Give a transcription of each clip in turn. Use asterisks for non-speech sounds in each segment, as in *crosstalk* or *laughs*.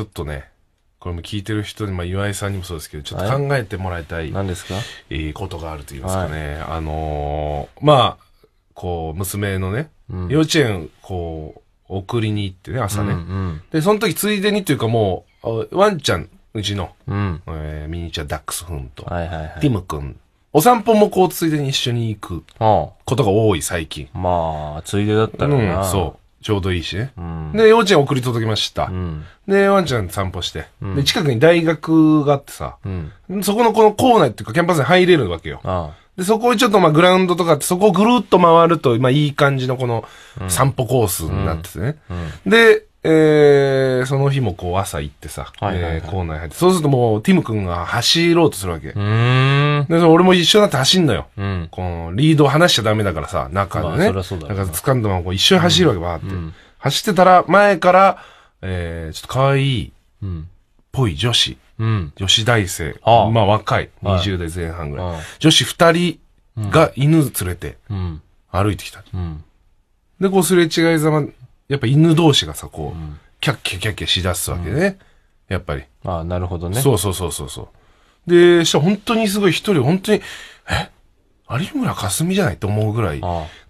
ちょっとね、これも聞いてる人に、まあ、岩井さんにもそうですけど、ちょっと考えてもらいたい、何ですかえー、ことがあると言いますかね。はい、あのー、まあ、こう、娘のね、うん、幼稚園、こう、送りに行ってね、朝ね。うんうん、で、その時、ついでにというかもう、ワンちゃん、うちの、うん、えー、ミニチュアダックスフンと、はいはいはい、ティム君お散歩もこう、ついでに一緒に行くことが多い、最近。まあ、ついでだったらな、うん、そちょうどいいしね。で、幼稚園送り届けました。で、ワンちゃん散歩して、で、近くに大学があってさ、そこのこの校内っていうか、キャンパスに入れるわけよ。あで、そこをちょっとまあグラウンドとかって、そこをぐるっと回ると、まあいい感じのこの散歩コースになっててね。で、えー、その日もこう朝行ってさ、はいはいはいえー校内入って、そうするともうティム君が走ろうとするわけ。うーん。で、そ俺も一緒になって走んのよ。うん。このリードを離しちゃダメだからさ、中でね。そりゃそうだろうなから掴んだままこう一緒に走るわけ、わーって、ん走ってたら、前から、えー、ちょっと可愛い、うん。ぽい女子、うん。女子大生、ああまあ若い、20代前半ぐらい。ああ女子二人が犬連れてうん。歩いてきた。うん。で、こうすれ違いざまやっぱ犬同士がさ、こう、うんキャッキャキャッキャしだすわけね。やっぱり。ああ、なるほどね。そうそうそうそうそう。で、したら本当にすごい一人、本当に、え有村架純じゃないと思うぐらい、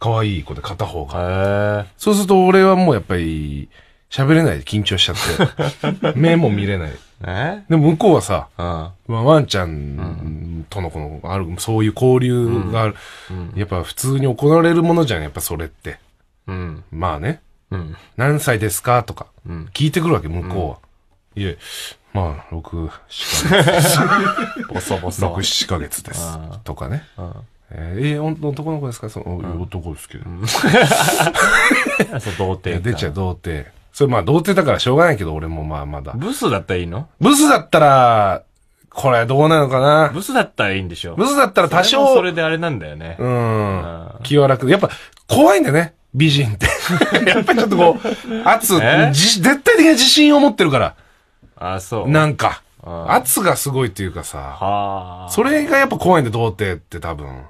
可愛い子で片方が。そうすると俺はもうやっぱり、喋れないで緊張しちゃって、*laughs* 目も見れない。えでも向こうはさ、うん、ワンちゃんとのこの、ある、そういう交流がある。やっぱ普通に行われるものじゃん、やっぱそれって。うん、まあね。うん。何歳ですかとか、聞いてくるわけ、向こうは。いえ、まあ、6、7ヶ月。ボソボソ。6、7ヶ月です。*laughs* とかね。えー、男の子ですかその、うん、男ですけど。*laughs* そう、童貞。出ちゃう、童貞。それまあ童貞だからしょうがないけど、俺もまあまだ。ブスだったらいいのブスだったら、これどうなのかなブスだったらいいんでしょ。ブスだったら多少。それそれであれなんだよね。うん。気は楽。やっぱ、怖いんだよね。美人って *laughs* やっぱりちょっとこう、*laughs* 圧、絶対的な自信を持ってるから。あ、そう。なんか、圧がすごいっていうかさ、それがやっぱ怖いんで、童貞って多分。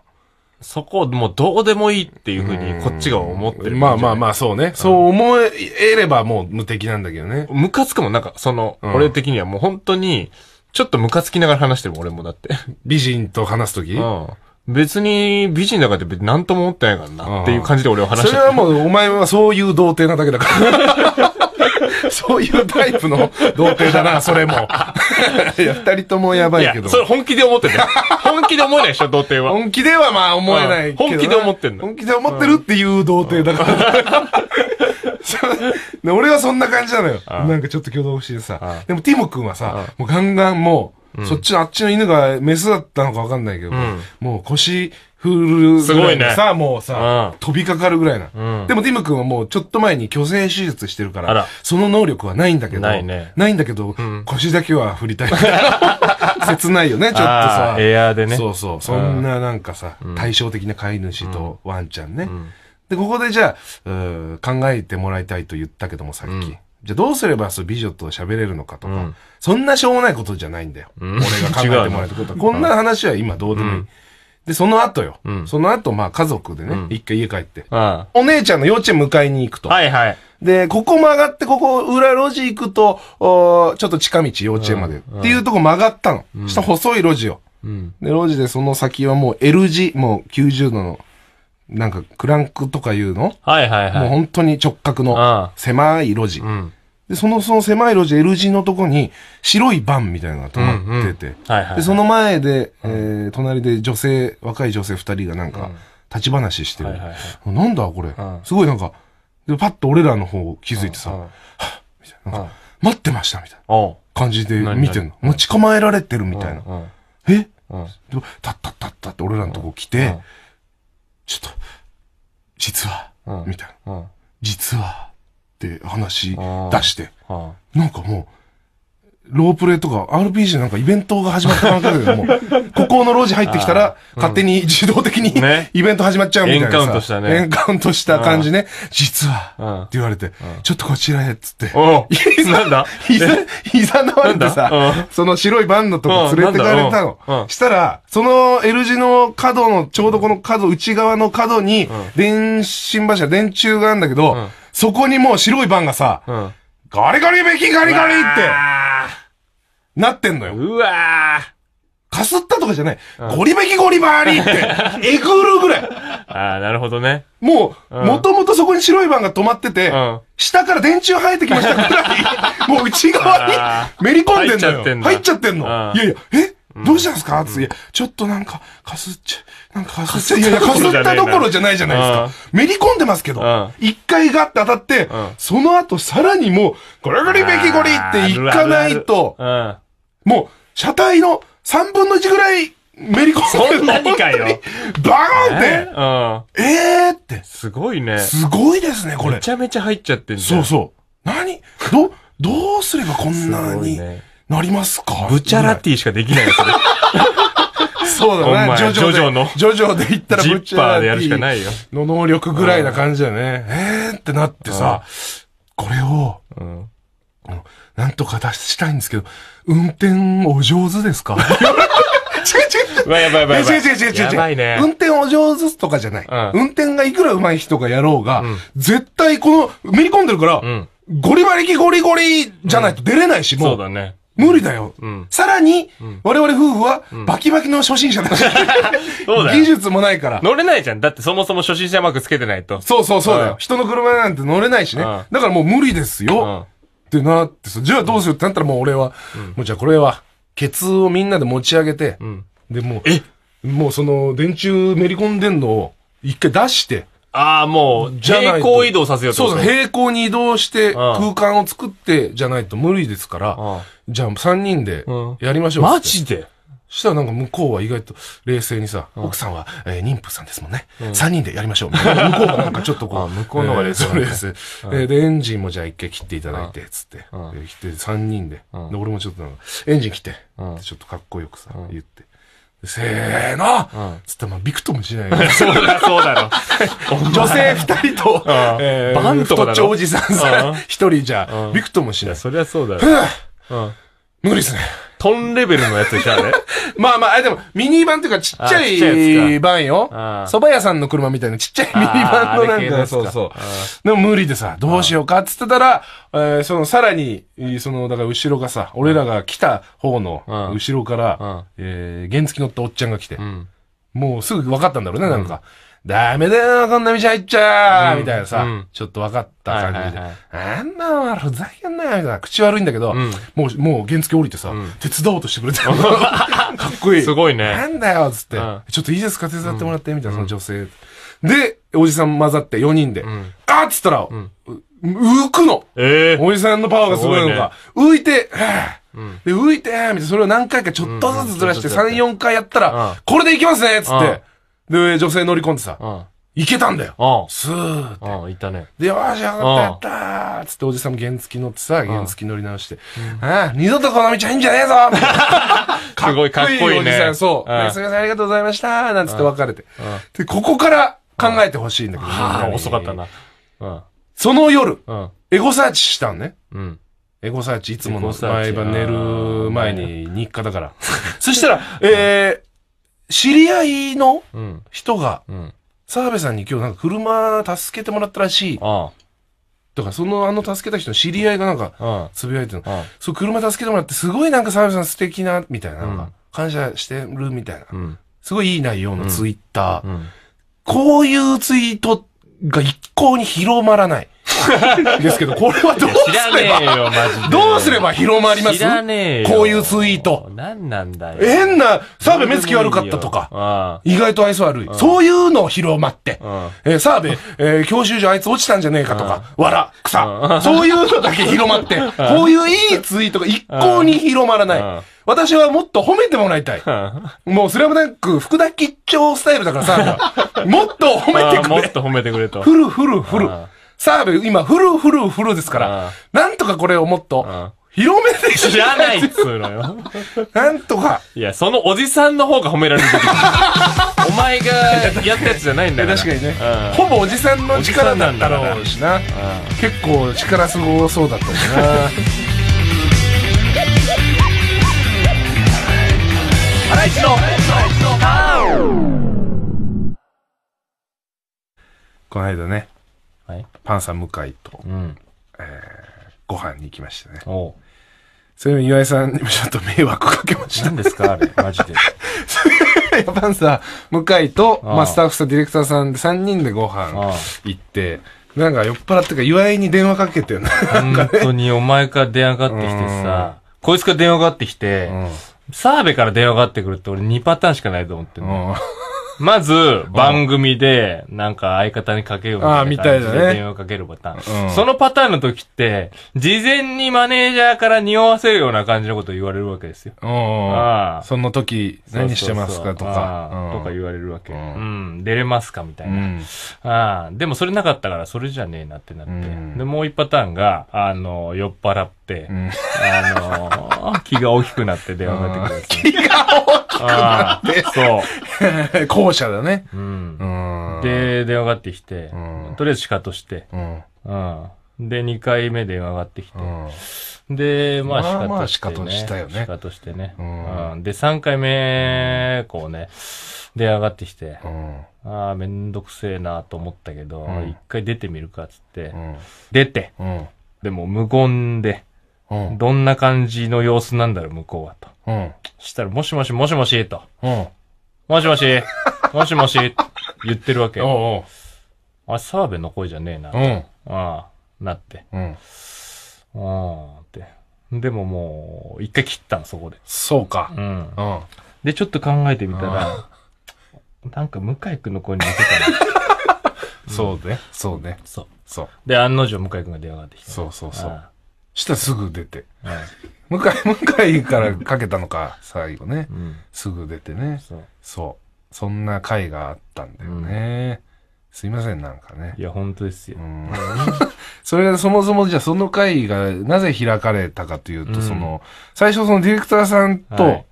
そこもうどうでもいいっていうふうにこっちが思ってる。まあまあまあそうね。そう思えればもう無敵なんだけどね。ムカつくもん、なんかその、俺的にはもう本当に、ちょっとムカつきながら話してるもん、俺もだって。美人と話すときうん。別に美人だからって何とも思ってないからなっていう感じで俺は話してそれはもうお前はそういう童貞なだけだから。*laughs* そういうタイプの童貞だな、それも。*laughs* いや、二人ともやばいけど。それ本気で思ってる。本気で思えないでしょ、童貞は。本気ではまあ思えない本気で思ってんの。本気で思ってるっていう童貞だから。*laughs* 俺はそんな感じなのよ。なんかちょっと挙動不でさ。でも、ティム君はさ、もうガンガンもう、そっちのあっちの犬がメスだったのかわかんないけど、うん、もう腰振るぐらいのさ、ね、もうさ、飛びかかるぐらいな。でもティム君はもうちょっと前に虚勢手術してるから、その能力はないんだけど、ないね。ないんだけど、腰だけは振りたい。*laughs* 切ないよね、ちょっとさ。エアーでね。そうそう。そんななんかさ、対照的な飼い主とワンちゃんね。で、ここでじゃあ、考えてもらいたいと言ったけども、さっき。じゃあどうすればそう美女と喋れるのかとか、うんそんなしょうもないことじゃないんだよ。うん俺が考えてもらえたことは。*laughs* こんな話は今どうでもいい。うんで、その後よ。うんその後、まあ家族でね、うん一回家帰って。お姉ちゃんの幼稚園迎えに行くと。はいはい。で、ここ曲がって、ここ裏路地行くと、おちょっと近道幼稚園まで、っていうとこ曲がったの。下細い路地を。うん。で、路地でその先はもう L 字、もう90度のなんかクランクとかいうのはいはいはい。もう本当に直角の狭い路地。うんで、その、その狭い路地 L 字のとこに白いバンみたいなのが止まってて、で、その前で、えー、隣で女性、若い女性二人がなんか、立ち話してる。なんだこれ、すごいなんか、で、パッと俺らの方気づいてさ、はっみたいな。なんか待ってましたみたいな感じで見てるの。持ち構えられてるみたいな。えで、タッタッタッタって俺らのとこ来て、ちょっと、実は、うんみたいな。うん実は、って話出して、なんかもう、ロープレイとか RPG なんかイベントが始まったばだけども、ここの路地入ってきたら、*laughs* 勝手に自動的にイベント始まっちゃうみたいなさ。エンカウントしたね。エンカウントした感じね。実は、って言われて、ちょっとこちらへ、つって。*laughs* なんだ膝、膝なわれてさ、その白いバンのとこ連れてかれたの。したら、その L 字の角の、ちょうどこの角、内側の角に、電信柱、電柱があるんだけど、そこにもう白いバンがさ、ガリガリベキガリガリって、なってんのよ。うわかすったとかじゃない。ゴリべきゴリバーリって、*laughs* えぐるぐらい。ああ、なるほどね。もう、もともとそこに白いバンが止まってて、うん、下から電柱生えてきましたぐらい、もう内側にめり込んでんのよ。入っちゃってんの。いやいや、えどうしたんですかって、ちょっとなんか、かすっちゃ、なんかかすっちゃ、いやいや、かすったどころじゃないじゃないですか。めり込んでますけど、一回ガって当たって、その後さらにもう、ゴリゴリベキゴリっていかないと、もう、車体の3分の1ぐらい、めり込んでそんなにかよ。バーンって、えーって。すごいね。すごいですね、これ。めちゃめちゃ入っちゃってんだそうそう。何ど、どうすればこんなに。なりますかブチャラティしかできないすね。*laughs* そうだね。ジョジョの。ジョジョで言ったらブッチャーでやるしかないよ。の能力ぐらいな感じだよね。えーってなってさ、これを、うん、なんとか出したいんですけど、運転お上手ですか違う違う。やばいやばいやばい。違う違う違う違う。やばいね。運転お上手とかじゃない。うん、運転がいくら上手い人がやろうが、うん、絶対この、めり込んでるから、うん、ゴリ馬力ゴリゴリじゃないと出れないし、もう。そうだね。無理だよ。さらに、我々夫婦は、バキバキの初心者だし。*laughs* そうだ技術もないから。乗れないじゃん。だってそもそも初心者マークつけてないと。そうそうそうだよ。人の車なんて乗れないしね。だからもう無理ですよ。ってなってさ、じゃあどうするってなったらもう俺は、もうじゃあこれは、ケツをみんなで持ち上げて、で、もう、えもうその、電柱めり込んでんのを、一回出して、ああ、もう、平行移動させようとそうそう、平行に移動して、空間を作って、じゃないと無理ですから、じゃあ三人でやりましょう、うん、マジでしたらなんか向こうは意外と冷静にさ、うん、奥さんは、えー、妊婦さんですもんね。うん、人でやりましょう。向こうはなんかちょっとこう。向こうの方が冷静、ね。えー、そうです、で、エンジンもじゃあ一回切っていただいて、つって。うん、切って三人で。で、俺もちょっとなんか、エンジン切って。ちょっとかっこよくさ、言って。せーの、うん、つってまあびくともしない、*laughs* そうだ、そうだろ。*laughs* 女性二人と、えー、バンと長っさんさ、一人じゃ、びくともしない。そりゃそうだろ。うん。無理ですね。トンレベルのやつでしょ、あ *laughs* まあまああ、でも、ミニバンというかちっちゃいちっちゃいバンよ。蕎麦屋さんの車みたいなちっちゃいミニバンのなんか、そうそう。でも無理でさ、どうしようかっつってたら、えーそのさらに、その、だから後ろがさ、俺らが来た方のうん後ろから、えー原付乗ったおっちゃんが来て、うん。もうすぐ分かったんだろうね、なんか。ダメだよ、こんな道入っちゃう、みたいなさ、ちょっと分かった感じで、あんなのふざけんなよ、みたいな。口悪いんだけど、もう、もう原付降りてさ、手伝おうとしてくれた。*laughs* かっこいい。すごいね。なんだよ、つって、ちょっといいですか、手伝ってもらって、みたいな、その女性。で、おじさん混ざって4人で、あっつったら、浮くの、えー、おじさんのパワーがすごいのか。浮いて、で、浮いて、みたいな、それを何回かちょっとずつずらして、3、4回やったら、これでいきますねつって、で、女性乗り込んでさ、行けたんだよ。スーって。行ったね。で、よし、上がったやったーつっておじさんも原付乗ってさ、原付乗り直して、ああ、二度とこの道はいいんじゃねえぞ *laughs* すごいかっこいいね。おじさん、そう。すみません、ありがとうございましたなんつって別れて。で、ここから考えてほしいんだけど。ああ、遅かったな。その夜、エゴサーチしたんね。うんエゴサーチいつもの毎晩寝る前に日課だから。そしたら、えー、知り合いの人が、澤部さんに今日なんか車助けてもらったらしい。ああとか、そのあの助けた人の知り合いがなんか、つぶやいてるの。あそう、車助けてもらって、すごいなんか澤部さん素敵な、みたいな、なんか、感謝してるみたいな。うん、すごいいい内容のツイッター。うんうん、こういうツイートが一向に広まらない。*laughs* ですけど、これはどうすれば、どうすれば広まりますこういうツイート。何なんだよ。変な、澤部目つき悪かったとか、意外と愛想悪い。そういうのを広まって、え澤部、え教習所あいつ落ちたんじゃねえかとか、わら、草、そういうのだけ広まって、こういういいツイートが一向に広まらない。私はもっと褒めてもらいたい。もうスラムダンク、福田吉兆スタイルだからさ、もっと褒めてくれ。もっと褒めてくれと。ふるふるふる。澤部今フルフルフルですから、なんとかこれをもっと、広めて知らないっつうのよ。*laughs* なんとか。いや、そのおじさんの方が褒められる *laughs* お前がやったやつじゃないんだから。確かにね、ほぼおじさんの力だったろうしな。な結構力すごそうだったしな。ハライチのこの間ねはい、パンサー向井と、うん、えー、ご飯に行きましたね。おそれも岩井さんにもちょっと迷惑かけました。何ですかあれ、マジで。*laughs* パンサー向井と、あまあ、スタッフさん、ディレクターさんで3人でご飯行って、なんか酔っ払ってか、岩井に電話かけてるね、*laughs* 本当にお前から電話かかってきてさ、こいつから電話かかってきて、澤部から電話かかってくるって俺2パターンしかないと思ってまず、番組で、なんか相方にかけようああみたいな感じで電話かけるボタン。うんそのパターンの時って、事前にマネージャーから匂わせるような感じのこと言われるわけですよ。あその時、何してますかとうか。とか言われるわけ。うん出れますかみたいな。うんああでもそれなかったから、それじゃねえなってなって。うんで、もう一パターンが、あの、酔っ払って、うんあの、*laughs* 気が大きくなって電話かけてくるんですよ。*laughs* ああ、そう。後者だね。で、電話がってきて、とりあえずシカトして、で、2回目電話がってきて、で、まあ、シカトして、ね。まあ、シカトしたよね。シカトしてね。で、3回目、こうね、電話がってきて、ああ、めんどくせえなと思ったけど、一回出てみるかっつって、出て、でも無言で、どんな感じの様子なんだろう、向こうはと。うん。したら、もしもし、もしもし、と。うん。もしもし、もしもし、言ってるわけ。おうあ、澤部の声じゃねえな。う。ん。ああ、なって。うん。ああ、って。でももう、一回切ったの、そこで。そうか。うん。うん。で、ちょっと考えてみたら、なんか向井くんの声に似てたな。*laughs* そうね。そうね。そう。そう。で、案の定向井くんが電話がってきた。そうそうそう。ああしたらすぐ出て。はい向井、向井 *laughs* からかけたのか、最後ね。うんすぐ出てね。そうそう。そんな回があったんだよね。すいません、なんかねい。や本当ですよう、ん *laughs* それがそもそもじゃあその会がなぜ開かれたかというと、うんその、最初そのディレクターさんと、はい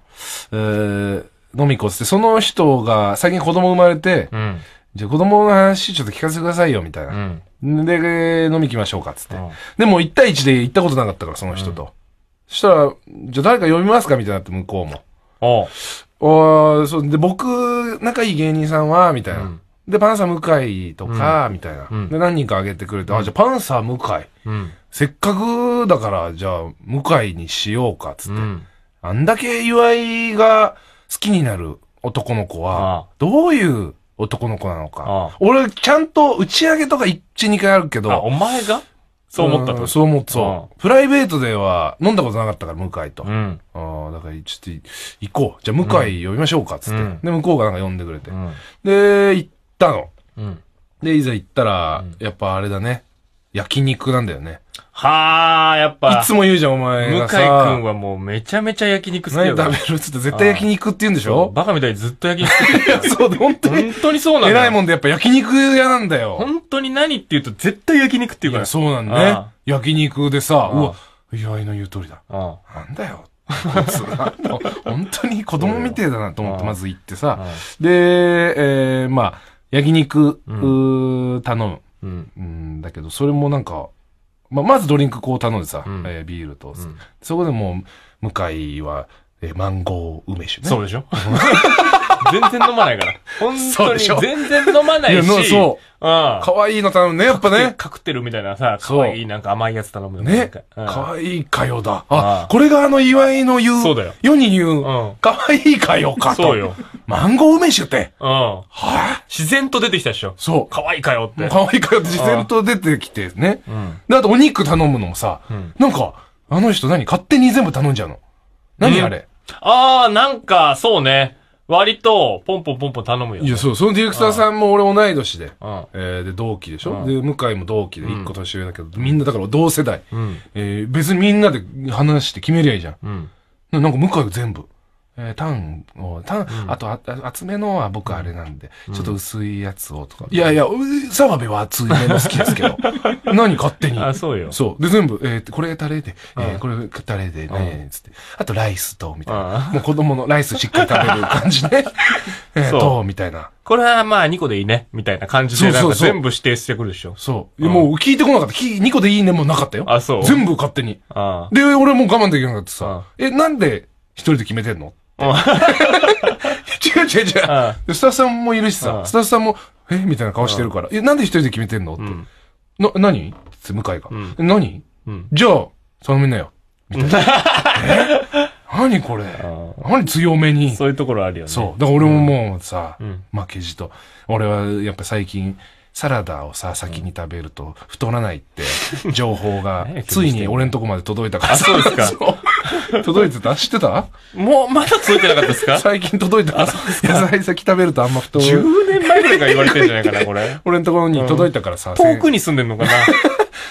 えー、のみこって、その人が最近子供生まれて、うんじゃあ子供の話ちょっと聞かせてくださいよ、みたいな。うんで、飲み行きましょうか、つって。うん、でも1対1で行ったことなかったから、その人と。うん、そしたら、じゃあ誰か呼びますかみたいになって、向こうも。おそう、で、僕、仲いい芸人さんは、みたいな。うん、で、パンサー向井とか、みたいな。で、何人かあげてくれて、あ、じゃあパンサー向井。せっかくだから、じゃあ、向井にしようか、つって。あんだけ岩井が好きになる男の子は、どういう男の子なのか。ああ俺、ちゃんと打ち上げとか1、2回あるけど。あ、お前がそう思ったってそう思った。プライベートでは飲んだことなかったから、向井と。うん。ああ、だから、ちょっと、行こう。じゃあ、向井呼びましょうか、つって、うん、で、向こうがなんか呼んでくれて。うん、で、行ったの。うん。で、いざ行ったら、やっぱあれだね。焼肉なんだよね。はあ、やっぱ。いつも言うじゃん、お前向井くんはもうめちゃめちゃ焼肉好きだよ。何食べるっつって絶対焼肉って言うんでしょバカみたいにずっと焼肉好きそう、本当に。本当にそうなんだよ。偉いもんでやっぱ焼肉屋なんだよ。本当に何って言うと絶対焼肉って言うから。そうなんだね。焼肉でさ、うわ、岩井の言う通りだ。なんだよ。本当に子供みてえだなと思ってまず行ってさ。で、えー、まあ、焼肉、頼む。うん、うん、だけどそれもなんか、まあ、まずドリンクこう頼んでさ、うん、えー、ビールと、うん、そこでもう向井は、えー、マンゴー梅酒ねそうでしょ *laughs* 全然飲まないから。*laughs* 本当に全然飲まないし。そう。うん。かわいの頼むね、やっぱね。カクテルみたいなさ、かわいいなんか甘いやつ頼むよね。かわいいかよだ。あ、これがあの祝いの言う。そうだよ。世に言う。かわいかよかと。そうよ。マンゴー梅酒って。うん。はぁ自然と出てきたでしょ。そう。かわいいかよって。かわいかよって自然と出てきてね。うん。で、あとお肉頼むのもさ、なんか、あの人何勝手に全部頼んじゃうの。何あれ。ああ、なんか、そうね。割と、ポンポンポンポン頼むよ。いや、そう、そのディレクターさんも俺同い年で、うんえー、で、同期でしょ、うん、で、向井も同期で、一個年上だけど、みんなだから同世代。うん、えー、別にみんなで話して決めりゃいいじゃん。うん、なんか向井全部。えー、タンを、タン、うん、あとあ、厚めのは僕あれなんで、うん、ちょっと薄いやつをとか。いやいや、澤部は厚いめの好きですけど。*laughs* 何勝手に。あ、そうよ。そう。で、全部、えー、これタレで、えー、これタレでね、つって。あと、ライスと、みたいな。もう子供のライスしっかり食べる感じで、*laughs* えー、と、みたいな。これはまあ2個でいいね、みたいな感じで、なんか全部指定してくるでしょ。そうそうそうそう、うん。もう聞いてこなかった。2個でいいねもなかったよ。あ、そう。全部勝手に。あで、俺もう我慢できなかったさ。え、なんで一人で決めてんの違う違う違う。スタッフさんもいるしさ、スタッフさんも、えみたいな顔してるから。え、なんで一人で決めてんのって。な、何って向井が。何じゃあ、そのみんなよ。みたいな。え何これ何強めに。そういうところあるよね。そう。だから俺ももうさ、負けじと。俺はやっぱ最近、サラダをさ、先に食べると太らないって *laughs* 情報が、ついに俺のとこまで届いたから。あ、そうですか。*laughs* *laughs* 届いてた知ってたもう、まだ届いてなかったですか最近届いた。野菜先食べるとあんま太る。10年前ぐらいから言われてんじゃないかな、これ。*laughs* 俺のところに届いたからさ。遠くに住んでんのかな *laughs*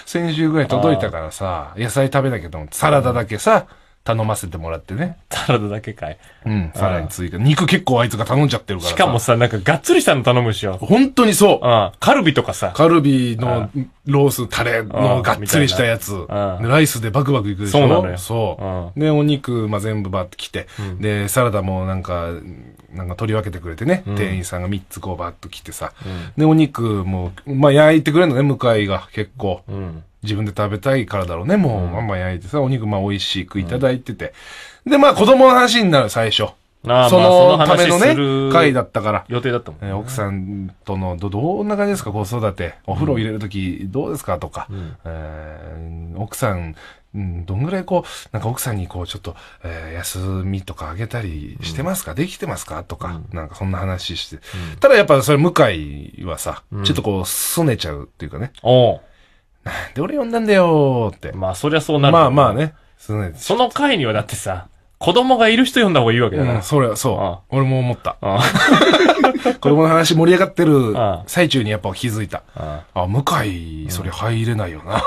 先週ぐらい届いたからさ、野菜食べなきゃと思って、サラダだけさ、うん頼ませてもらってね。サラダだけかい。うん、さらに追加。肉結構あいつが頼んじゃってるからしかもさ、なんかがっつりしたの頼むしよ。本当にそうう。ん。カルビとかさ。カルビのロース、タレのがっつりしたやつ。うん。ライスでバクバクいくでしょ。そうなのよそう。で、お肉、まあ、全部バーって来て、で、サラダもなんか、なんか取り分けてくれてね。店員さんが3つこうバッっと来てさ。うん。で、お肉も、まあ、焼いてくれるのね、向井が結構。うん。自分で食べたいからだろうね。もう、まんま焼いてさ、お肉、まあ、美味しくいただいてて。で、まあ、子供の話になる、最初。あそのためのね、回だったから。予定だったもん、奥さんとのど、どんな感じですか、子育て。お風呂入れるとき、どうですかとか、うん、え奥さん、うん、どんぐらいこう、なんか奥さんにこう、ちょっと、え休みとかあげたりしてますか、できてますかとか、なんかそんな話して。ただやっぱそれ、向井はさ、ちょっとこう、すねちゃうっていうかね。おで俺呼んだんだよーって。まあ、そりゃそうなる。まあまあ。ね。そのね、その回にはだってさ、子供がいる人呼んだ方がいいわけだうん、。それはそう。ああ俺も思った。あ *laughs* 子供の話盛り上がってる最中にやっぱ気づいた。ああ、向井、それ入れないよな。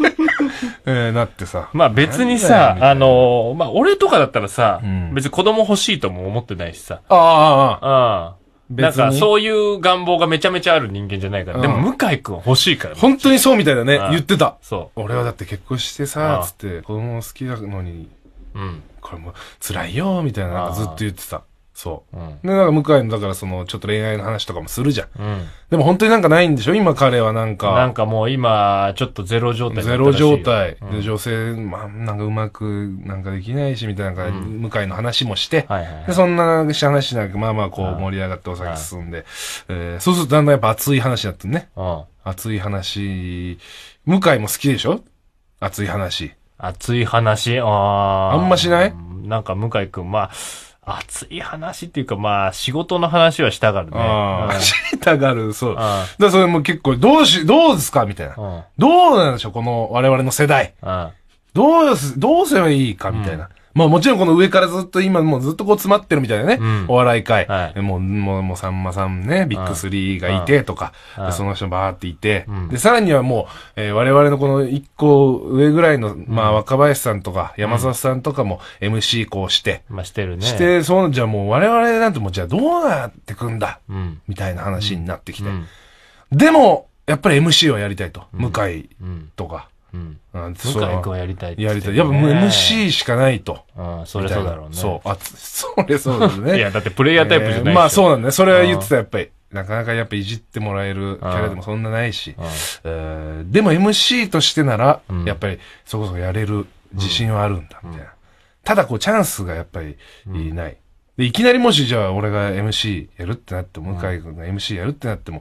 *laughs* えーなってさ。まあ別にさ、あのーまあ俺とかだったらさ、うん別に子供欲しいとも思ってないしさ。あああ、あああ、なんか、そういう願望がめちゃめちゃある人間じゃないから。でも、向井くん欲しいから。本当にそうみたいだね。言ってた。そう。俺はだって結婚してさ、つって、子供好きなのに、うん。これも辛いよ、みたいな、ずっと言ってた。そう。うん、で、なんか向井の、だからその、ちょっと恋愛の話とかもするじゃん。うん、でも本当になんかないんでしょ今彼はなんか。なんかもう今、ちょっとゼロ状態ゼロ状態。うん、で、女性、まあ、なんかうまくなんかできないし、みたいな、向井の話もして、はいはいで、そんな話しなく、まあまあこう盛り上がってお酒進んで、えー、そうするとだんだんやっぱ熱い話なったね。熱い話、向井も好きでしょ熱い話。熱い話ああんましないなんか向井くん、まあ、熱い話っていうか、まあ、仕事の話はしたがるね。走りしたがる、そう。だからそれも結構、どうし、どうですかみたいな。どうなんでしょうこの我々の世代。どうす、どうすればいいかみたいな。まあもちろんこの上からずっと今もうずっとこう詰まってるみたいなね。うん、お笑い界、はい。もう、もう、もうさんまさんね、ビッグスリーがいてとか、その人バーっていて、うん、で、さらにはもう、えー、我々のこの一個上ぐらいの、まあ若林さんとか山里さんとかも MC こうして。まあしてるね。して、そうじゃもう我々なんてもうじゃあどうなってくんだ、みたいな話になってきて。でも、やっぱり MC はやりたいと。向井とか。うん、向井君はやりたいやりたい。やっぱ MC しかないと。ああ、それそうだろうね。そう。あ、それそうですね。*laughs* いや、だってプレイヤータイプじゃない、まあそうなんだね。それは言ってた、やっぱり。なかなかやっぱいじってもらえるキャラでもそんなないし。でも MC としてなら、やっぱりそこそこやれる自信はあるんだ、みたいな。ただこうチャンスがやっぱりない。で、いきなりもしじゃあ俺が MC やるってなっても、向井君が MC やるってなっても、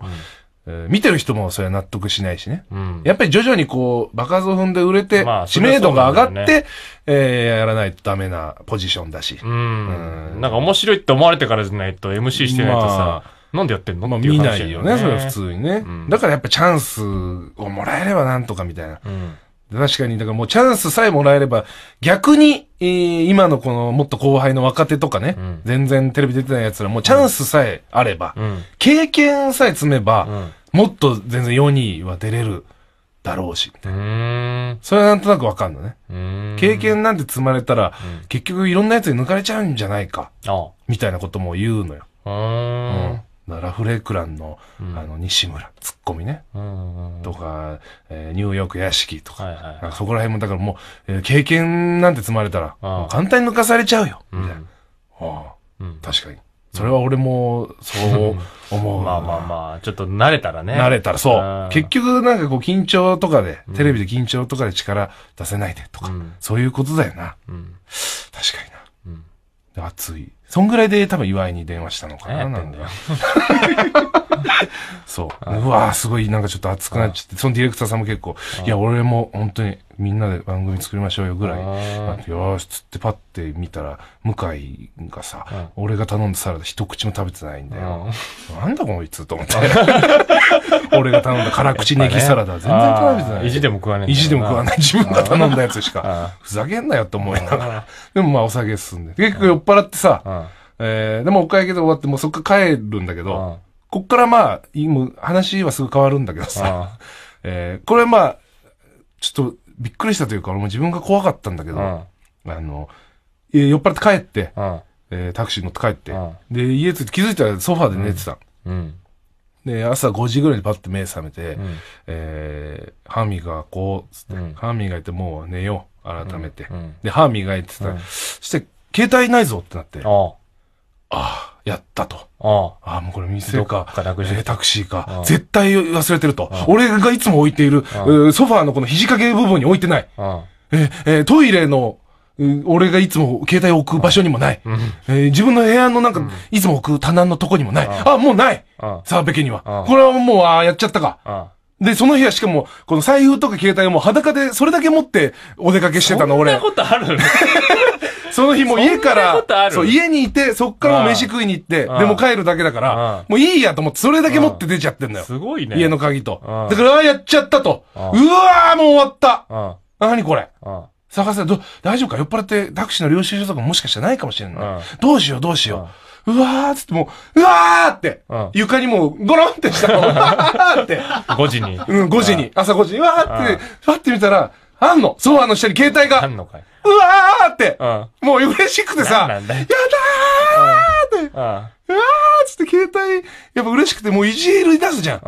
見てる人もそれは納得しないしね。うん、やっぱり徐々にこう、場数を踏んで売れて、まあ知名度が上がって、えー、やらないとダメなポジションだし。うん。なんか面白いって思われてからじゃないと MC してないとさ、まあ、なんでやってんの、まあ、見ないよね、それは普通にね、うん、だからやっぱチャンスをもらえればなんとかみたいな。うん確かに、だからもうチャンスさえもらえれば、逆に、えー、今のこの、もっと後輩の若手とかね、うん、全然テレビ出てない奴ら、もうチャンスさえあれば、うん、経験さえ積めば、うん、もっと全然4人は出れるだろうし、みたいな。それはなんとなくわかんのね。経験なんて積まれたら、結局いろんな奴に抜かれちゃうんじゃないか、みたいなことも言うのよ。ラフレクランの,、あの西村ツッコミね、とか、えー、ニューヨーク屋敷とか,、かそこら辺もだからもう、えー、経験なんて積まれたら簡単に抜かされちゃうよみたいな、あ確かにそれは俺もそう思うまあまあまあちょっと慣れたらね慣れたらそう結局なんかこう緊張とかで、テレビで緊張とかで力出せないでとか、そういうことだよな、確かにな、うん、熱いそんぐらいで多分岩井に電話したのかな、なんだよ。そう。うわすごい、なんかちょっと熱くなっちゃって、そのディレクターさんも結構、いや、俺も本当にみんなで番組作りましょうよぐらい、よーし、つってパッて見たら、向井がさ、俺が頼んだサラダ一口も食べてないんだよ。なんだこいつと思って。俺が頼んだ辛口ネギサラダ、全然食べてない。意地でも食わない。意地でも食わない。自分が頼んだやつしか。ふざけんなよって思いながら。でもまあお酒進んで。結構酔っ払ってさ、えー、でもお会計で終わって、もうそっから帰るんだけど、こっからまあ、今、話はすぐ変わるんだけどさ、*laughs* えー、これまあ、ちょっとびっくりしたというか、俺も自分が怖かったんだけど、あの、酔っ払って帰って、えー、タクシー乗って帰って、で、家着いて気づいたらソファで寝てた、うん、うんで、朝5時ぐらいにパッと目覚めて、うん、えー、歯磨こう、つって、うん、歯磨いてもう寝よう、改めて。うんうん、で、歯磨いてたら、うん、して、携帯ないぞってなって。ああああ、やったと。ああ、もうこれ店か、かタクシーか、絶対忘れてると。俺がいつも置いている、ソファーのこの肘掛け部分に置いてない。ええトイレの、俺がいつも携帯を置く場所にもない。え自分の部屋のなんか、いつも置く棚のとこにもない。あ、もうない澤部家には。これはもう、ああ、やっちゃったか。で、その部屋しかも、この財布とか携帯をもう裸でそれだけ持ってお出かけしてたの、俺。そんなことあるその日もう家から、そう、家にいて、そっからもう飯食いに行って、ああでも帰るだけだかああら、もういいやと思って、それだけ持って出ちゃってんだよ。すごいね。家の鍵とああ。だから、ああ、やっちゃったと。うああわーもう終わった。あなにこれ。あ。あ探せ、ど、大丈夫か酔っ払って、タクシーの領収書とかもしかしてないかもしれない。どうしよう、どうしよう。うわーっつってもう、うわーって床にもう、ゴロンってしたの。*laughs* うわって。5時に。うん、5時に、朝5時に、わーって、わーって見たら、あんのソファーの下に携帯が。あんのかい。うわーって、うん、もう嬉しくてさ、やだーって、うわーっつって携帯、やっぱ嬉しくてもういじり出すじゃん。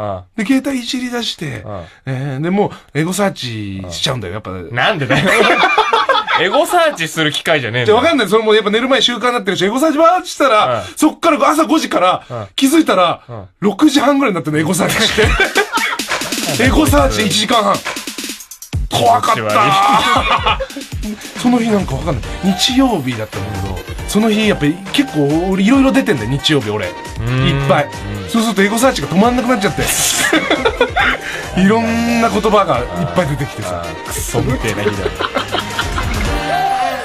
で、携帯いじり出して、えー、で、もうエゴサーチしちゃうんだよ、やっぱ。なんでだよ。*laughs* エゴサーチする機会じゃねえんだわかんない。それもやっぱ寝る前習慣になってるし、エゴサーチばーってしたら、そっから朝5時から、気づいたら、6時半ぐらいになってるの、エゴサーチして。*laughs* エゴサーチ1時間半。怖かったその日なんかわかんない日曜日だったんだけどその日やっぱり結構俺いろいろ出てんだよ日曜日俺いっぱいそうするとエゴサーチが止まんなくなっちゃって *laughs* いろんな言葉がいっぱい出てきてさクソみてえな日だ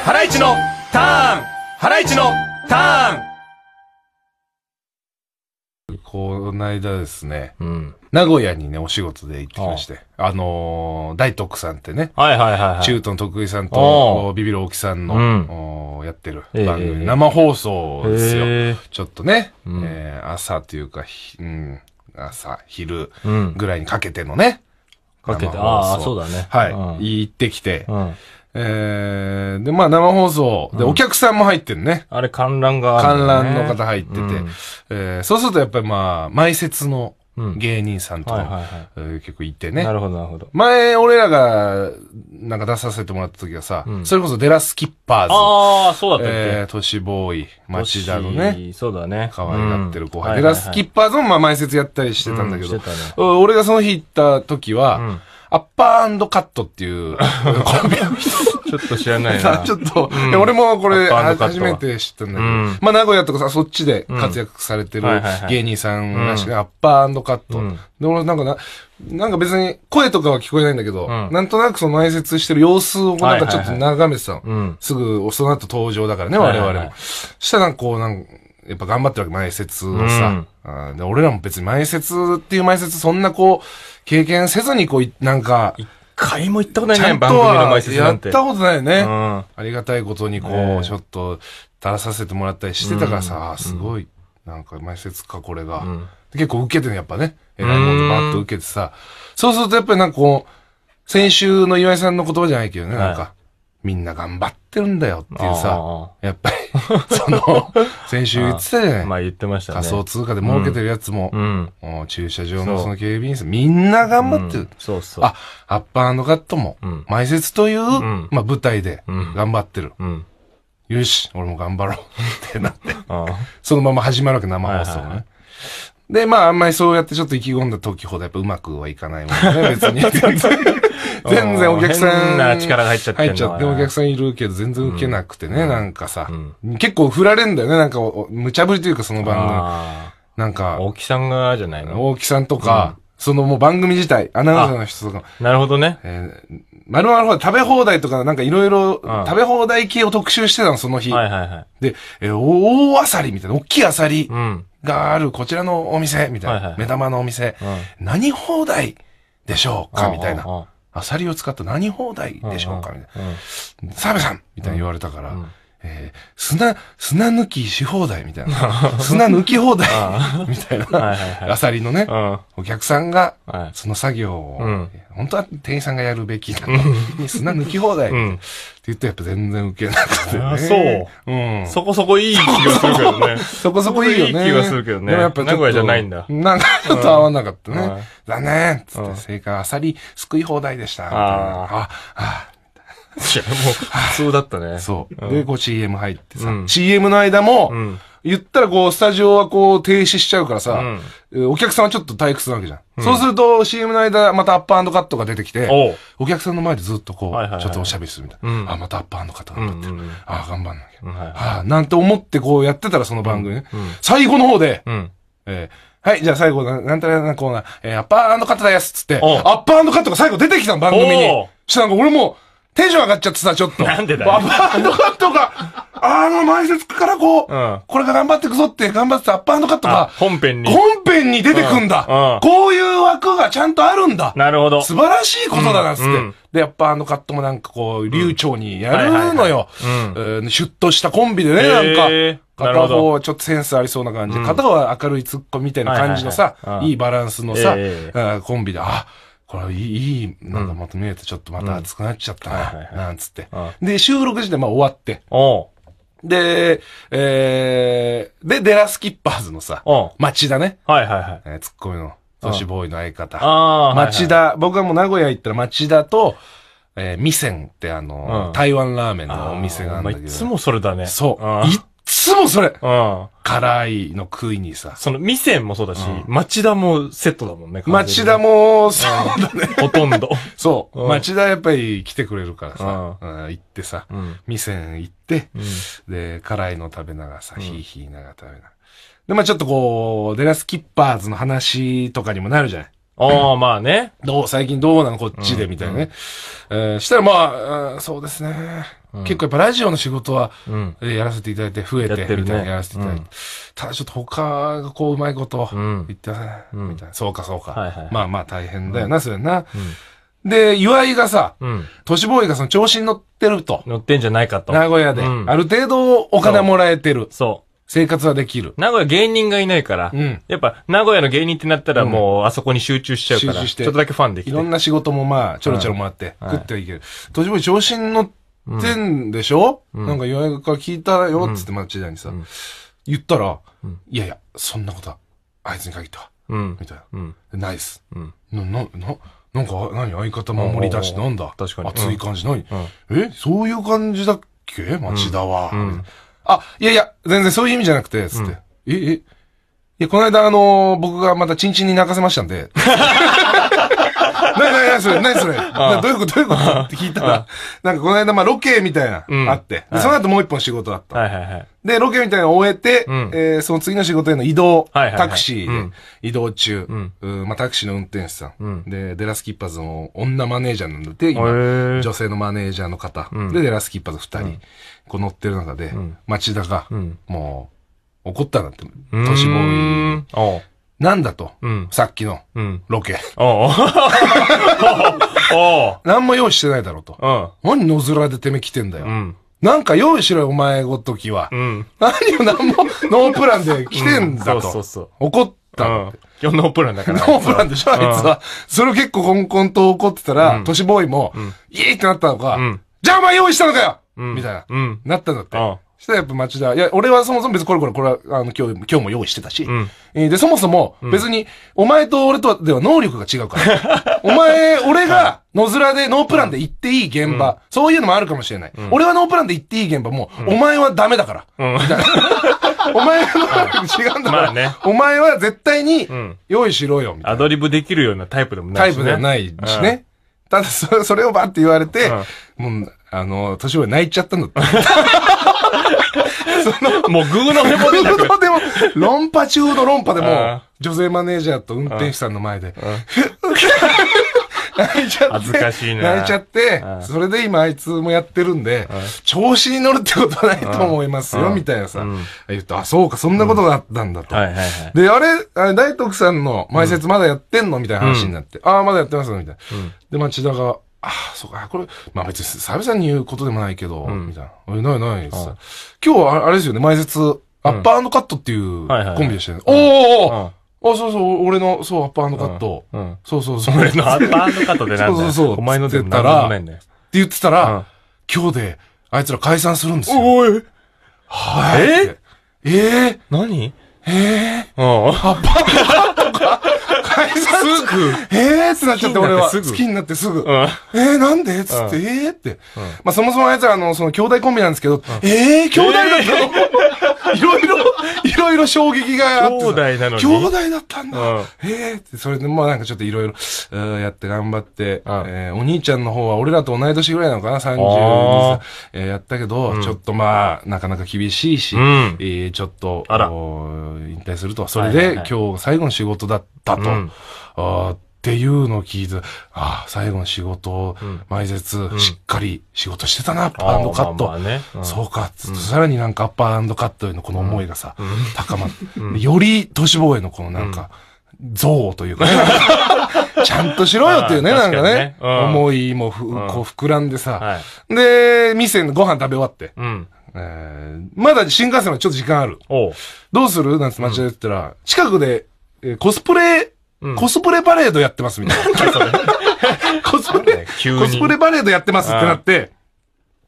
ハライチのターンハライチのターンこの間ですね、うん名古屋にね、お仕事で行ってきまして、あのー、大徳さんってね、はいはいはい、はい、中途の徳井さんとビビる大木さんの、うん、やってる番組、えー、生放送ですよ。えー、ちょっとね、うん、えー、朝というか、うん、朝、昼ぐらいにかけてのね、うん、かけて、ああ、そうだね。はい、うん、行ってきて、うんえー、で、まあ生放送。で、お客さんも入ってるね。あれ観覧が、ね、観覧の方入ってて、うん、えー、そうするとやっぱりまあ、埋設の芸人さんとか、結構いてね。なるほど、なるほど。前、俺らが、なんか出させてもらった時はさ、それこそデラスキッパーズ。ああ、そうだったっけえ都市ボーイ、町田のね。そうだね。可愛がってる後輩。デラスキッパーズも、まあ、前説やったりしてたんだけど、俺がその日行った時は、アッパーカットっていう、*laughs* ちょっと知らないな。*laughs* ちょっと、うん、俺もこれ、初めて知ったんだけど、うん、まあ、名古屋とかさ、そっちで活躍されてる芸人さんらしく、アッパーカット。うん、で、俺なんかな、なんか別に声とかは聞こえないんだけど、なんとなくその挨説してる様子をなんかちょっと眺めてたの。すぐ、その後登場だからね、我々。はいはい、したらこう、なんか、やっぱ頑張ってるわけ、前説をさ。うん、で俺らも別に前説っていう前説、そんなこう、経験せずにこう、なんか、行っ回も行ったことないね、番組の前説やったことないよね。うん、ありがたいことに、こう、ちょっと、垂らさせてもらったりしてたからさ、すごい、なんか、前説か、これが。結構受けてね、やっぱね。えらいもんバッと受けてさ。そうすると、やっぱりなんかこう、先週の岩井さんの言葉じゃないけどね、なんか、みんな頑張ってるんだよっていうさ、やっぱり、*laughs* その、先週言ってたじゃない。まあ言ってましたね。仮想通貨で儲けてるやつも、うん駐車場のその警備員さん、みんな頑張ってる。うん、そうそう。あ、アッパーカットも、埋設という、まあ舞台で頑張ってる。よし、俺も頑張ろうってなってそのまま始まるわけ、生放送ね。はいはいはいで、まあ、あんまりそうやってちょっと意気込んだ時ほどやっぱうまくはいかないもんね、別に。*laughs* *laughs* 全然お客さん。な力が入っちゃって入っちゃってお客さんいるけど全然受けなくてね、うん、なんかさ、うん、結構振られんだよね、なんか、無茶ぶりというかその番組。なんか。大木さんがじゃないの大木さんとか、うん、そのもう番組自体、アナウンサーの人とか。なるほどね。えー、まるまる食べ放題とか、なんかいろいろ、食べ放題系を特集してたの、その日。はいはいはい。で、えー、大あさりみたいな、大きいあさり。があるこちらのお店みたいな、はいはい、目玉のお店、うん、何放題でしょうかみたいなアサリを使った何放題でしょうかみたいな。澤部さんみたいに言われたから、えー、砂、砂抜きし放題みたいな。*laughs* 砂抜き放題 *laughs* みたいな。はいはいはい、アサリのね、うん、お客さんが、その作業を、はい、本当は店員さんがやるべきなのに、*laughs* 砂抜き放題って言ってやっぱ全然受けなくて、ね。そう。うん。そこそこいい気がするけどね。そこそこいいよね。いい気がするけどね。でもやっぱ名古屋じゃないんだ。なんかちょっと合わなかったね。うん、残念つって、正解、アサリすくい放題でした。ああ、あ、あ、いや、もう普通だったね。そう。で、こう CM 入ってさ、うん、CM の間も、うん、言ったらこう、スタジオはこう、停止しちゃうからさ、うん、お客さんはちょっと退屈なわけじゃん。うん、そうすると、CM の間、またアッパーカットが出てきて、お客さんの前でずっとこう、ちょっとおしゃべりするみたいな。あ、またアッーカット頑張ってる。うんうん、あ、頑張んなきゃ。はい、はあ、なんて思ってこうやってたら、その番組ね。最後の方で、えーはい、じゃあ最後な、なんたらなコーナー、えー、アッパーカットですっつって、アッパーカットが最後出てきたの、番組に。したなんか俺も、テンション上がっちゃってさ、ちょっと。なんでだよ。アッパーカットが、あの前説からこう、うん、これが頑張ってくぞって頑張ってたアッパーカットが、本編に。本編に出てくんだ、うんうん、こういう枠がちゃんとあるんだ。なるほど。素晴らしいことだな、つって。で、やっぱあのカットもなんかこう、流暢にやるのよ。シュッとしたコンビでね、なんか。片方ちょっとセンスありそうな感じ。片方は明るいツッコみたいな感じのさ、いいバランスのさ、コンビで、あ、これいい、なんかまとめるとちょっとまた熱くなっちゃったな、うん、なんつって。で、収録時でまあ終わって。で、えー、で、デラスキッパーズのさ、町田ね。はいはいはい。えー、ツッコミの、都市ボーイの相方。町田、はいはい、僕はもう名古屋行ったら町田と、えー、ミセンってあの、うん、台湾ラーメンのお店があるんだけど。いつもそれだね。そう。いつもそれ。うん。辛いの食いにさ。その、店もそうだし、うん町田もセットだもんね。町田も、そうだね。*laughs* ほとんど。そう。うん町田やっぱり来てくれるからさ、うん行ってさ、うん店行って、で、辛いの食べながらさ、ヒーヒーながら食べながら。で、まあちょっとこう、デラスキッパーズの話とかにもなるじゃない。ああ、まあね。どう、最近どうなのこっちで、みたいなね。えーしたらまあ、そうですね。結構やっぱラジオの仕事は、やらせていただいて、増えて、みたいなやらせていただいて。ただちょっと他がこううまいこと言ってさ、みたいな。そうかそうか。まあまあ大変だよな、それな。で、岩井がさ、都市ボーイがその調子に乗ってると。乗ってんじゃないかと。名古屋で。ある程度お金もらえてる。そう。生活はできる。名古屋芸人がいないから、うん、やっぱ名古屋の芸人ってなったらもうあそこに集中しちゃうから、ちょっとだけファンできる。いろんな仕事もまあ、ちょろちょろ回って、食ってはいける。都市ボーイ調子に乗ってってんでしょ、うん、なんか予約が聞いたよ、つって、ま田時代にさ、言ったら、いやいや、そんなことは、あいつに限っうん。みたいな。うん、ナイス。うん、な、な、な、なんか、何相方守りだし、なんだ確かに。熱い感じ、何、えそういう感じだっけ町田は、あ、いやいや、全然そういう意味じゃなくて、つって。え、え、いや、この間、あの僕がまたチンチンに泣かせましたんで。*laughs* 何それ何それどういうことどういうことって聞いたら、なんかこの間、まあロケみたいな、あって、その後もう一本仕事だった。で、ロケみたいなのを終えて、えその次の仕事への移動、タクシーで移動中、まあタクシーの運転手さん、で、デラスキッパーズの女マネージャーなんだって、今、女性のマネージャーの方、で、デラスキッパーズ二人、こう乗ってる中で、町田が、もう、怒ったなって、年市ボーイ。なんだと、うん、さっきのロケ。おお何も用意してないだろうと。何野面でてめえ来てんだよ。うんなんか用意しろよ、お前ごときは。うん、何を何もノープランで来てんだと。そうそうそう。怒ったん今日ノープランだから。ノープランでしょ、あいつは。それ結構コンコンと怒ってたら、都市ボーイも、イエーってなったのか、じゃあお前用意したのかよみたいな、なったんだって。したらやっぱ町田、いや、俺はそもそも別にこれこれこれは、あの、今日、今日も用意してたし、うんえで、そもそも別に、お前と俺とはでは能力が違うから、*laughs* お前、俺が野面でノープランで行っていい現場、そういうのもあるかもしれない。俺はノープランで行っていい現場も、お前はダメだから。うん。*laughs* お前は違うんだから、まあねお前は絶対に用意しろよ、みたいアドリブできるようなタイプでもなタいイし、ね。プでもないしね。ただそ、それをバって言われて、もう、あの、年上泣いちゃったんだって。*laughs* もうグーのでも出なくなでも、論 *laughs* 破中の論破でも、女性マネージャーと運転手さんの前で、泣いちゃって。恥ずかしいね。泣いちゃって、それで今あいつもやってるんで、調子に乗るってことはないと思いますよ、みたいなさ、言あ、そうか、そんなことがあったんだと。で、あれ、あ大徳さんの前説まだやってんのみたいな話になって、ああ、まだやってますみたいな。で、町田が、ああ、そうか、これ、まあ別に澤部さんに言うことでもないけど、うん、みたいな。い、ないないです。今日はあれですよね、前説、アッパーカットっていうコンビでしたよね。おおあ、そうそう、俺の、そう、アッパーカット。うん。そうそうそう。俺のアッパーカットでなんだ *laughs* そうそうそう。お前のでたら、って言ってたら、今日で、あいつら解散するんですよ。おいはい。ええ何ええうん。アッパーカットかすぐ。えぇってなっちゃって、俺は。好きになってすぐ。えぇ、なんでつって、えぇって。まあ、そもそもあいつら、あの、その、兄弟コンビなんですけど、えぇ、兄弟だったのいろいろ。いろいろ衝撃があって。兄弟なのに。兄弟だったんだ。うん、ええそれで、まあなんかちょっといろいろ、やって頑張って、うん、えー、お兄ちゃんの方は俺らと同い年ぐらいなのかな、32歳。えー、やったけど、うん、ちょっとまあ、なかなか厳しいし、うん、えー、ちょっと、あら。引退すると。それで、はいはいはい、今日最後の仕事だったと。あっていうのを聞いて、ああ、最後の仕事、毎節、しっかり仕事してたな、アッパーカット。まあまあねうん、そうか、うん、さらになんかアッパーカットへのこの思いがさ、高まって、より都市防衛のこのなんか、憎悪というか、ね、*laughs* ちゃんとしろよっていうね、なんかね、思いもふ、こう膨らんでさ、はい、で、店のご飯食べ終わって、えー、まだ新幹線はちょっと時間ある。うどうするなんて間違えてたら、近くで、えー、コスプレコスプレパレードやってますみたいな。コスプレ、急にコスプレパレードやってますってなって、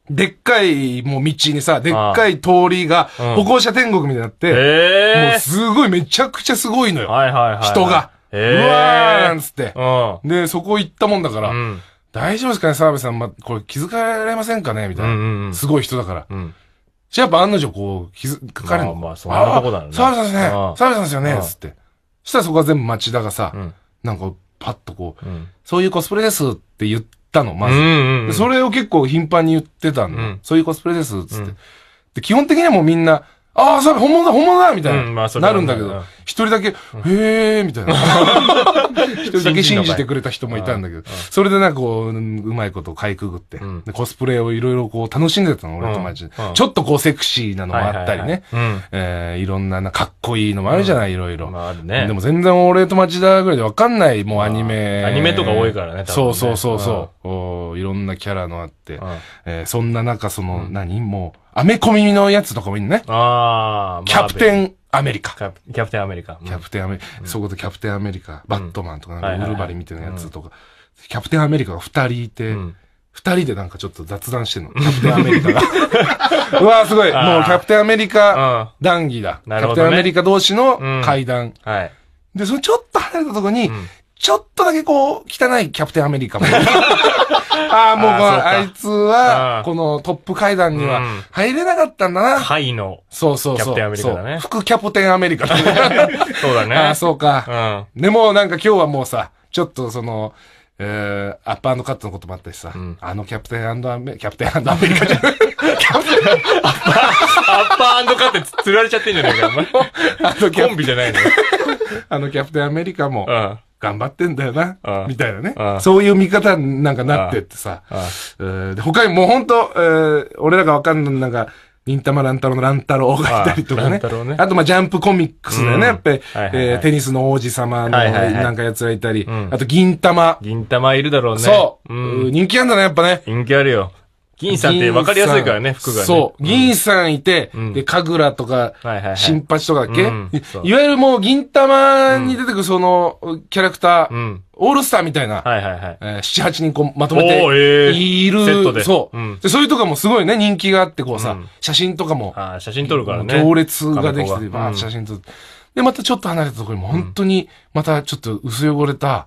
でっかいもう道にさ、でっかい通りが歩行者天国みたいになって、もうすごいめちゃくちゃすごいのよ。はいはいはい。人が。うえわーなんつって。で、そこ行ったもんだから、大丈夫ですかね、澤部さん、ま、これ気づかれませんかねみたいな、うんすごい人だから。うん。じゃあやっぱ案の定こう、気づかれるの。まあまあそんなとこだね澤部さんですね。澤部さんですよね。つって。そしたらそこは全部町田がさ、うん、なんかパッとこう、うん、そういうコスプレですって言ったの、まず、うんうんうん。それを結構頻繁に言ってたの、うん、そういうコスプレです、つって、で。基本的にはもうみんな、ああ、それ本物だ、本物だみたいな、うんまあなるんだけど一人だけ、へえ、みたいな。*laughs* 一人だけ信じてくれた人もいたんだけど、それでなんかこう、うまいことかいくぐって、コスプレをいろいろこう楽しんでたの、俺と町。ジちょっとこうセクシーなのもあったりねはいはいはいうん。えーいろんなな、かっこいいのもあるじゃない、いろいろ。まああるねでも全然俺と町田ぐらいでわかんない、もうアニメ。アニメとか多いからね多分ねそうそうそうそう。おーいろんなキャラのあって、えーそんな中、その、何もう、アメコミのやつとかもいいね。ああ、キャプテンアメリカ。キャプテンアメリカ。キャプテンアメリカ。そういうことキャプテンアメリカ、バットマンとか、ウルバリンみたいなやつとか、キャプテンアメリカが二人いて、二人でなんかちょっと雑談してんの。キャプテンアメリカが。*laughs* うわすごい。もうキャプテンアメリカ談義だ。キャプテンアメリカ同士の会談。はい。で、そのちょっと離れたとこに、ちょっとだけこう、汚いキャプテンアメリカも。*laughs* ああ、もうああいつは、このトップ階段には入れなかったんだな。ハイの。そうそうそう。キャプテンアメリカだね。副キャプテンアメリカね。*laughs* そうだね。ああ、そうか。うん。でもなんか今日はもうさ、ちょっとその、えー、アッパーカットのこともあったしさ、うん、あのキャプテンアメキャプテンアメリカじゃん。キャプテンアッパーカットつられちゃってんじゃねえか、*laughs* あ前。コンビじゃないのあのキャプテンアメリカも、うん頑張ってんだよな、みたいなね。そういう見方なんかなってってさ。他にもう本当、えー、俺らがわかんない、なんか、忍たま乱太郎の乱太郎がいたりとかね。ねあと、まあ、ジャンプコミックスだよね。うん、やっぱり、えテニスの王子様のなんか奴がいたり。あと、銀玉。銀玉いるだろうね。そう。うん、人気あるんだね、やっぱね。人気あるよ。銀さんって分かりやすいからね、服がね。そう。銀さんいて、で、かで、神楽とか、新八とかけ、っけい、わゆるもう銀玉に出てくるその、キャラクター、オールスターみたいな、はえ7、8人こうまとめている。セットで。そう、で。そういうとかもすごいね、人気があってこうさ、写真とかも。あ写真撮るからね。行列ができて、写真撮で、またちょっと離れたところにも、本当に、またちょっと薄汚れた、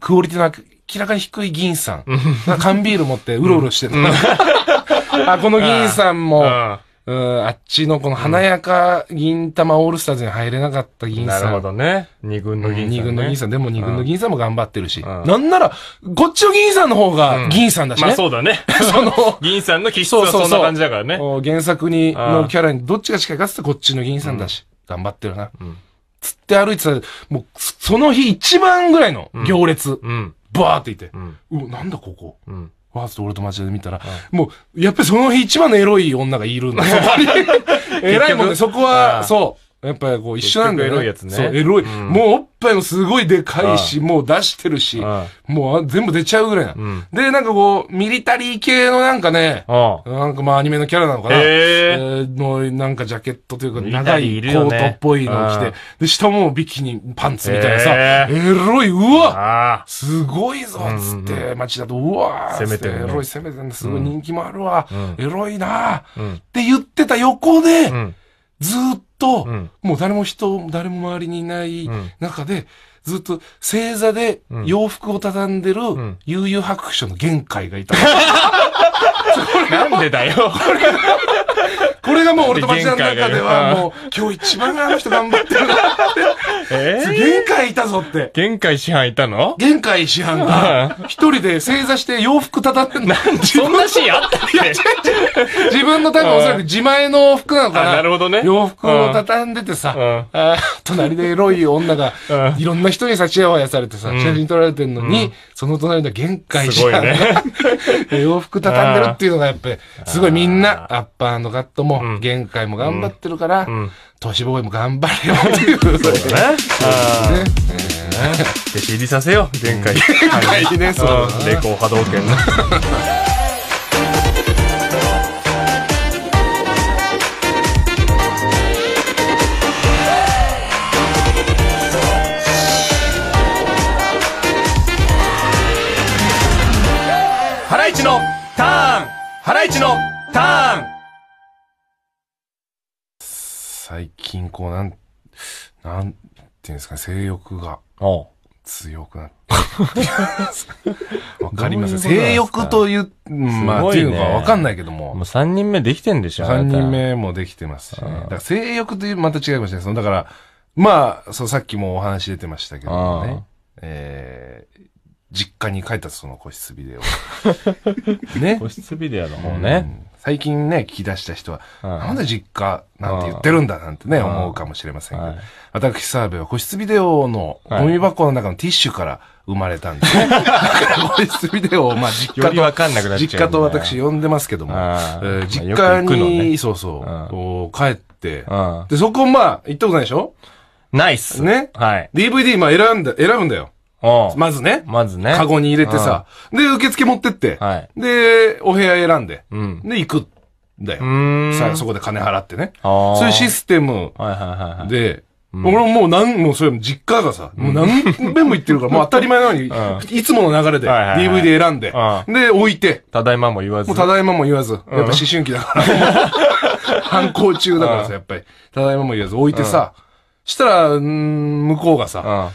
クオリティな明らかに低い議員さんん缶ビール持ってうろうろしてた。*laughs* あ、この議員さんも、あっちのこの華やか銀玉オールスターズに入れなかった議員さん。なるほどね。二軍の議員さん、ね。二軍の議員さん。でも二軍の議員さんも頑張ってるし。なんなら、こっちの議員さんの方が議員さんだしね。まあそうだね。*laughs* その、議 *laughs* 員さんの気質はそんな感じだからね。そうそうそう原作に、のキャラにどっちが近いかってこっちの議員さんだし。頑張ってるな。つって歩いてたもう、その日一番ぐらいの行列。うんバーっていて、うん、うなんだここ。うんわーって俺と街で見たら、もう、やっぱりその日一番のエロい女がいるんだ。え *laughs* ら *laughs* いもんね、そこは、そう。やっぱりこう一緒なんだよ、ね。エロいやつね。そう、エロい。うん、もうおっぱいもすごいでかいし、ああもう出してるし、あもう全部出ちゃうぐらいな、うん、で、なんかこう、ミリタリー系のなんかね、なんかまあアニメのキャラなのかな。えー、えー、の、なんかジャケットというか長いコートっぽいのを着て、ね、で、下もビキニパンツみたいなさ、えー、エロい、うわすごいぞっつって、うんうん、街だと、うわ攻めてる、ね、エロい攻めてるすごい人気もあるわ、うん、エロいなって言ってた横で、うんずっと、もう誰も人、誰も周りにいない中で、ずっと正座で洋服を畳んでる悠々白書の玄海がいた。*laughs* なんでだよ。*laughs* これがもう俺と町田の中ではもう今日一番あの人頑張ってるなって。え玄界いたぞって。玄界師範いたの玄界師範が一人で正座して洋服たたでん *laughs* そんなシーンあったっけ自分の多分おそらく自前の服なのかな。なるほどね。洋服を畳んでてさ、隣でエロい女がいろんな人にさ、チヤワヤされてさ、写真撮られてんのに、その隣の玄界師範が *laughs* 洋服畳んでるっていうのがやっぱり、すごいみんな、アッパーのカットもも、限界も頑張ってるから、都市ボーイも頑張れよっていう。うね。そうね。弟子入りさせよ限界。限界ね、そう。レコー波動拳の。ハライチのターンハライチのターン最近こう、なん、なんていうんですかね、性欲が強くなって。*laughs* わかります。性欲という、まあ、というのはわかんないけども。もう3人目できてんでしょ ?3 人目もできてますし、ね、だから性欲という、また違いますね。そのだから、まあ、そう、さっきもお話出てましたけどもね。えー、実家に帰ったその個室ビデオ。*laughs* ね。個室ビデオの方ね、う最近ね、聞き出した人は、なんで実家なんて言ってるんだなんてね、思うかもしれませんけど、はい、私、澤部は個室ビデオのゴミ箱の中のティッシュから生まれたんでだ *laughs* から個室ビデオを、まあ実家と、わかんなくなっちゃ実家と私呼んでますけども、えー、実家に、ね、そうそう、帰って、で、そこまあ、行ったことないでしょないっす。ね。はい。DVD、まあ選んだ、選ぶんだよ。まずね。まずね。カゴに入れてさ。で、受付持ってって。はい。で、お部屋選んで。うん。で、行く。だよ。さん。そこで金払ってね。そういうシステムはははいいい。で、俺ももう何、もうそれ実家がさ、もう何遍も言ってるから、*laughs* もう当たり前のように、いつもの流れで DVD 選んで、で、置いて。ただいまも言わず。もうただいまも言わず。やっぱ思春期だから。*laughs* 反抗中だからさ、やっぱり。ただいまも言わず置いてさ、したら、向こうがさ、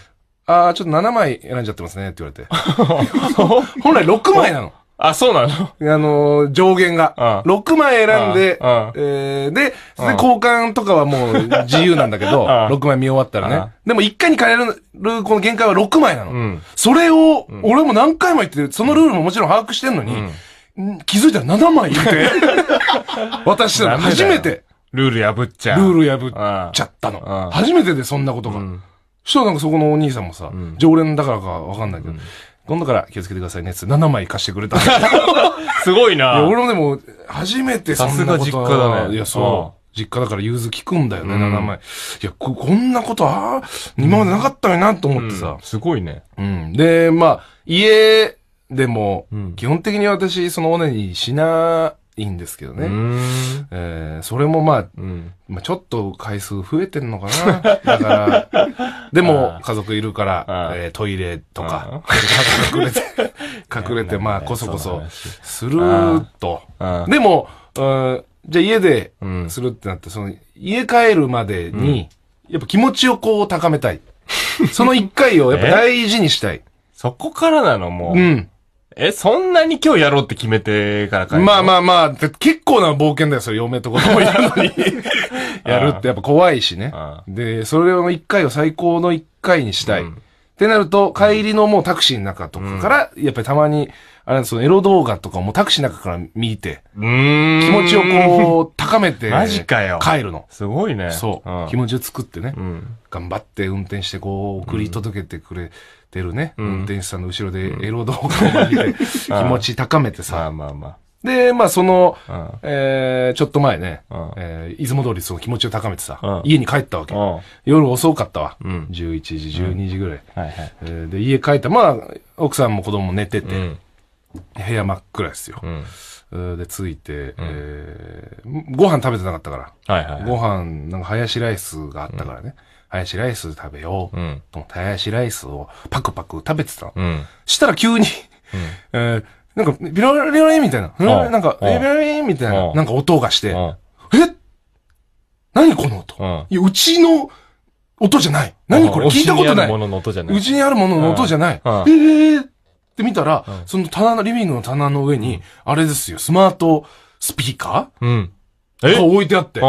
ああ、ちょっと7枚選んじゃってますねって言われて。*laughs* 本来6枚なの。あ、そうなのあの上限が。6枚選んで、えで、交換とかはもう自由なんだけど、6 *laughs* 枚見終わったらね。でも1回に変える、この限界は6枚なの。それを、俺も何回も言ってる、そのルールももちろん把握してんのに、気づいたら7枚言って、私 *laughs* し初めて。ルール破っちゃ。ルール破っちゃったの。初めてでそんなことが。そしたらなんかそこのお兄さんもさ、うん、常連だからかわかんないけど、うん、今度から気をつけてくださいねって7枚貸してくれた。*laughs* すごいな。いや、俺もでも、初めてさすが実家だね。いや、そう。実家だから融通聞くんだよね、うん、7枚。いや、こ、こんなこと、ああ、今までなかったよな、と思ってさ、うん、すごいね。うん。で、まあ、家でも、基本的に私、そのオネにしないいんですけどね。えー、それもまあ、うん、まあちょっと回数増えてんのかな。*laughs* だから、でも家族いるから、えー、トイレとか、隠れて、隠れて、*laughs* まあこそこそすると。でも、じゃあ家でするってなって、その家帰るまでに、やっぱ気持ちをこう高めたい。その一回をやっぱ *laughs* 大事にしたい。そこからなのもう。うん。え、そんなに今日やろうって決めてから帰るまあまあまあ、結構な冒険だよ、それ、嫁と子供いるのに。*laughs* やるってやっぱ怖いしねで、それを一回を最高の一回にしたい。うん、ってなると、帰りのもうタクシーの中とかから、やっぱりたまに、あれ、そのエロ動画とかもタクシーの中から見て、気持ちをこう、高めて、*laughs* マジかよ。帰るの。すごいね。そう。気持ちを作ってね、うん、頑張って運転してこう、送り届けてくれてるね、うん、運転手さんの後ろでエロ動画を見て、*laughs* 気持ち高めてさ。まあまあまあ。で、まあその、うん、えー、ちょっと前ね、うん、えー、出雲通りその気持ちを高めてさ、うん、家に帰ったわけ。夜遅かったわ。うん、11時、12時ぐらい。はいはいえー、で、家帰った。まあ、奥さんも子供も寝てて、部屋真っ暗ですよ。で、ついて、うん、えー、ご飯食べてなかったから。はいはい、はい、ご飯、なんか、林ライスがあったからね。うハヤシライス食べよう、うん、と思って、ハヤシライスをパクパク食べてたの。うん、したら急にうん、*laughs* えなんか、ビロリロリみたいな、なんか、ビロリみたいな、なんか音がして、え何この音いや、うちの音じゃない。何これ聞いたことない。うちにあるものの音じゃない。うちにあるものの音じゃない。えーって見たら、その棚の、リビングの棚の上に、あれですよ、スマートスピーカーうん。が置いてあって。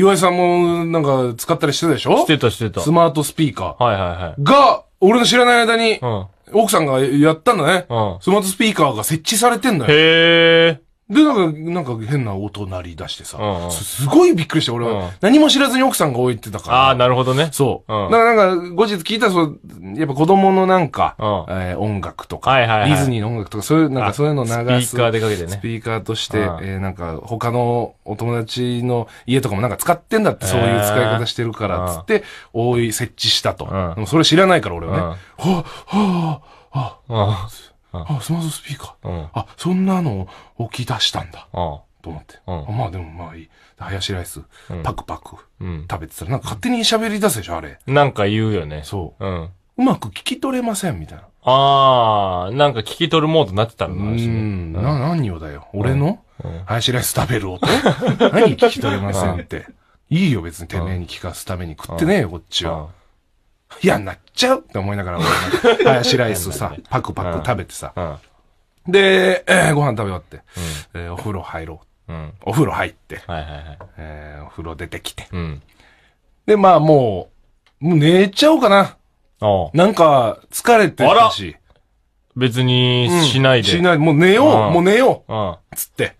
岩井さんもなんか使ったりしてたでしょしてたしてた。スマートスピーカー。はいはいはい。が、俺の知らない間に、うん、奥さんがやったんだね。うん、スマートスピーカーが設置されてんだよ。へー。で、なんか、なんか変な音鳴り出してさ、うんうんす、すごいびっくりして、俺は、何も知らずに奥さんが置いてたから。ああ、なるほどね。そう。うん、だからなんか、後日聞いたら、そう、やっぱ子供のなんか、うん、えー、音楽とか、はいはいはい、ディズニーの音楽とか、そういう、なんかそういうの流す。スピーカーでかけてね。スピーカーとして、うん、えー、なんか、他のお友達の家とかもなんか使ってんだって、そういう使い方してるから、つって、多い、設置したと。でもそれ知らないから、俺はね。はぁ、はぁ、はぁ、はぁ、あスマートスピーカー、うん、あそんなのをき出したんだ、と思って、まあでもまあいいハヤシライス、パクパク、食べてたらなんか勝手に喋り出すでしょあれなんか言うよねそう、うん、うまく聞き取れませんみたいなああ、なんか聞き取るモードになってたのうん、な、何をだよ。俺の、ハヤシライス食べる音何聞き取れませんって。*laughs* いいよ、別にてめえに聞かすために食ってねえよ、こっちは。*laughs* いや、なっちゃうって思いながら、俺、ハヤシライスさ、*laughs* パクパク食べてさ。で、えー、ご飯食べ終わって、うん、えー、お風呂入ろう。うん、お風呂入って、えお風呂出てきて。うん、で、まあもう、もう寝ちゃおうかな。なんか、疲れてるし。別に、しないで、しない。もう寝よう、もう寝よう、つって、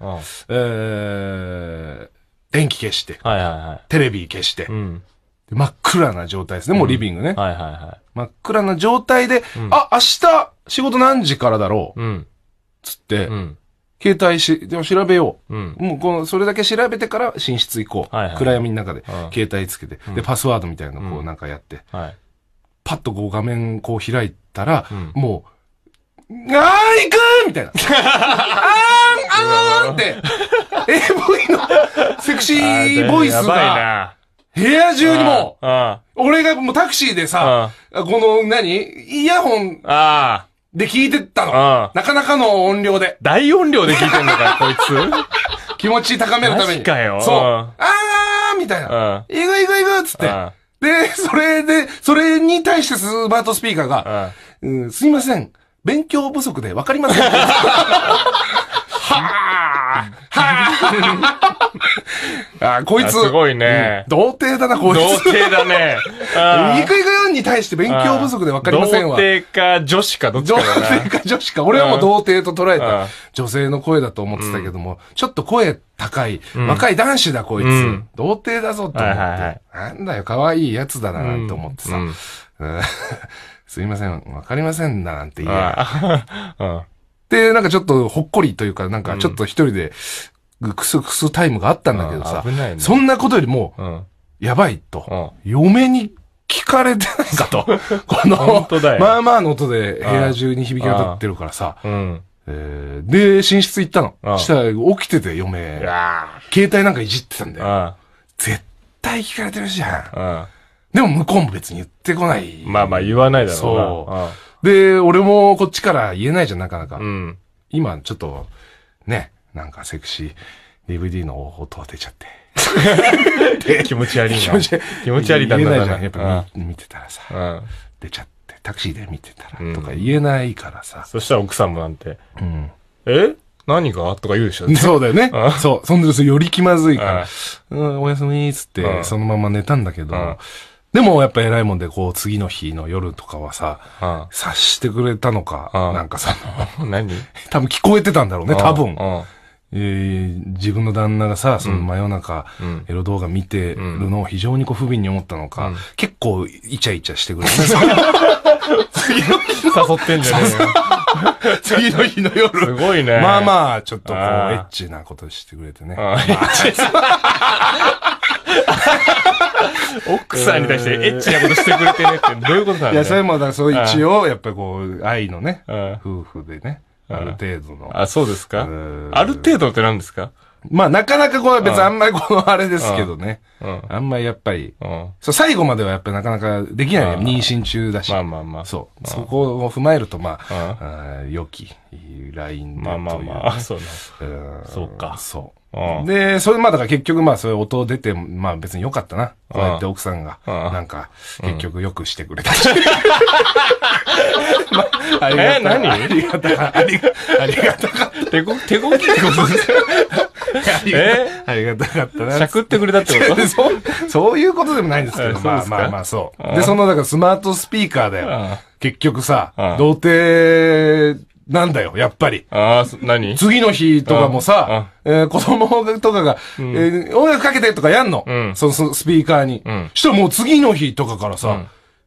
えー、電気消して、はいはいはい、テレビ消して、うん真っ暗な状態ですね、もうリビングね。はいはいはい。真っ暗な状態で、あ、明日、仕事何時からだろう。うん。つって、うん、携帯し、でも調べよう。うん、もうこの、それだけ調べてから寝室行こう。はいはい、暗闇の中で、携帯つけて、うん、で、パスワードみたいなのこうなんかやって、はい、パッとこう画面こう開いたら、もう、あー行くーみたいな。あーん、あーんって、AV *laughs* のセクシーボイスが、部屋中にも俺がもうタクシーでさ、この何イヤホンで聞いてたの。なかなかの音量で。大音量で聞いてんのか、*laughs* こいつ。気持ち高めるために。かよ。そう。あーみたいな。いくいくいくっつって。で、それで、それに対してスマートスピーカーが、うん、すいません。勉強不足でわかりません。*laughs* は *laughs* あはあこいつ。すごいね。童貞だな、こいつ。童貞だね。憎いがよに対して勉強不足でわかりませんわ。童貞か女子かどっちか童貞か女子か。俺はもう童貞と捉えた女性の声だと思ってたけども、ちょっと声高い、若い男子だ、こいつ。童貞だぞって思って。なんだよ、可愛いやつだな、なんて思ってさ。*laughs* すいません、わかりませんだなんて言え。*laughs* で、なんかちょっとほっこりというか、なんかちょっと一人で、くすくすタイムがあったんだけどさ、ね、そんなことよりも、うん、やばいと、うん、嫁に聞かれてないかと。この、まあまあの音で部屋中に響き渡ってるからさ、うんえー、で、寝室行ったの。したら起きてて嫁、携帯なんかいじってたんだよ。絶対聞かれてるじゃん。でも向こうも別に言ってこない。まあまあ言わないだろうな。そう。で、俺もこっちから言えないじゃん、なかなか。うん。今、ちょっと、ね、なんかセクシー DVD の音は出ちゃって。*laughs* 気持ち悪いな。気持ち悪い。気持ち悪いだ言えなじゃん。やっぱ見てたらさ、出ちゃって、タクシーで見てたら、とか言えないからさ。そしたら奥さんもなんて、うん、え何がとか言うでしょ、*laughs* そうだよね。そう。そんで、より気まずいから、うん、おやすみーつって、そのまま寝たんだけど、でもやっぱ偉いもんで、こう、次の日の夜とかはさ、察してくれたのか、なんかその、*laughs* 何 *laughs* 多分聞こえてたんだろうね、多分。え自分の旦那がさ、その真夜中、エロ動画見てるのを非常にこう不憫に思ったのか、結構イチャイチャしてくれて、次の日の誘ってんじゃねえよ。*laughs* 次の日の夜。すごいね。まあまあ、ちょっとこう、エッチなことしてくれてね。エッチ。*laughs* 奥さんに対してエッチなことしてくれてねってどういうことなんだいや、それも、だそう一応、やっぱりこう、愛のね、夫婦でね、ある程度の。あ、そうですかある程度って何ですかまあ、なかなかこう、別にあんまりこのあれですけどね。あんまりやっぱり。そう、最後まではやっぱりなかなかできない妊娠中だし。まあまあまあ。そう。そこを踏まえると、まあ、良きラインで。まあまあまあ、*laughs* そうか。そう。で、それ、まあだから結局まあそういう音出て、まあ別に良かったな。こうやって奥さんが、なんか、結局よくしてくれた。*laughs* まあ、ありがたい。ありがたありがたかった。*laughs* 手ご、手ごきってことです *laughs* えありがたかったな。しゃくってくれたってことそそういうことでもないんですけど、まあまあまあそう。で、そのだからスマートスピーカーだよ。結局さ、童貞なんだよ、やっぱり。ああ、何次の日とかもさ、えー、子供とかが、うん、えー、音楽かけてとかやんの。うん、そのそのスピーカーに。うん、したらもう次の日とかからさ、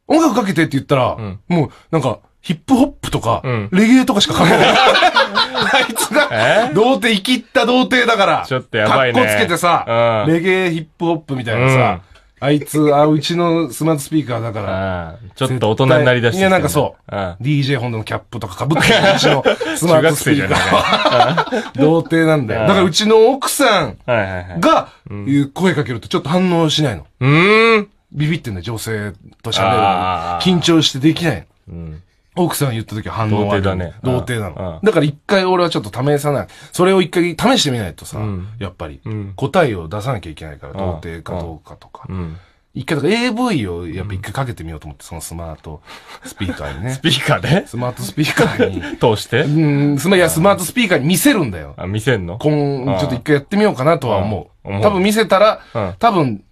音楽かけてって言ったら、うん、もうなんか、ヒップホップとか、うん、レゲエとかしかかけない。*laughs* あいつが、童貞、生きった童貞だから、ちょっとやばいね。格好つけてさ、うん、レゲエ、ヒップホップみたいなさ、うんあいつ、あ、うちのスマートスピーカーだから。うんちょっと大人になりだしてるいや、なんかそう。うん DJ 本土のキャップとか被ってるうちのスマ中ート学スピ生じゃーカないー *laughs* 童貞なんだよ。だからうちの奥さんが、いう声かけるとちょっと反応しないの。うーん。ビビってんだよ、女性と喋る緊張してできないうん。奥さん言った時は反応は。童貞だね。童貞なの。だから一回俺はちょっと試さない。それを一回試してみないとさ、やっぱり、答えを出さなきゃいけないから、童貞かどうかとか。一回だから AV をやっぱ一回かけてみようと思って、そのスマートスピーカーにね。*laughs* スピーカーでスマートスピーカーに。*laughs* 通してうん、スマ、いや、スマートスピーカーに見せるんだよ。あ、見せんのこん、ちょっと一回やってみようかなとは思う。多分見せたら、多分、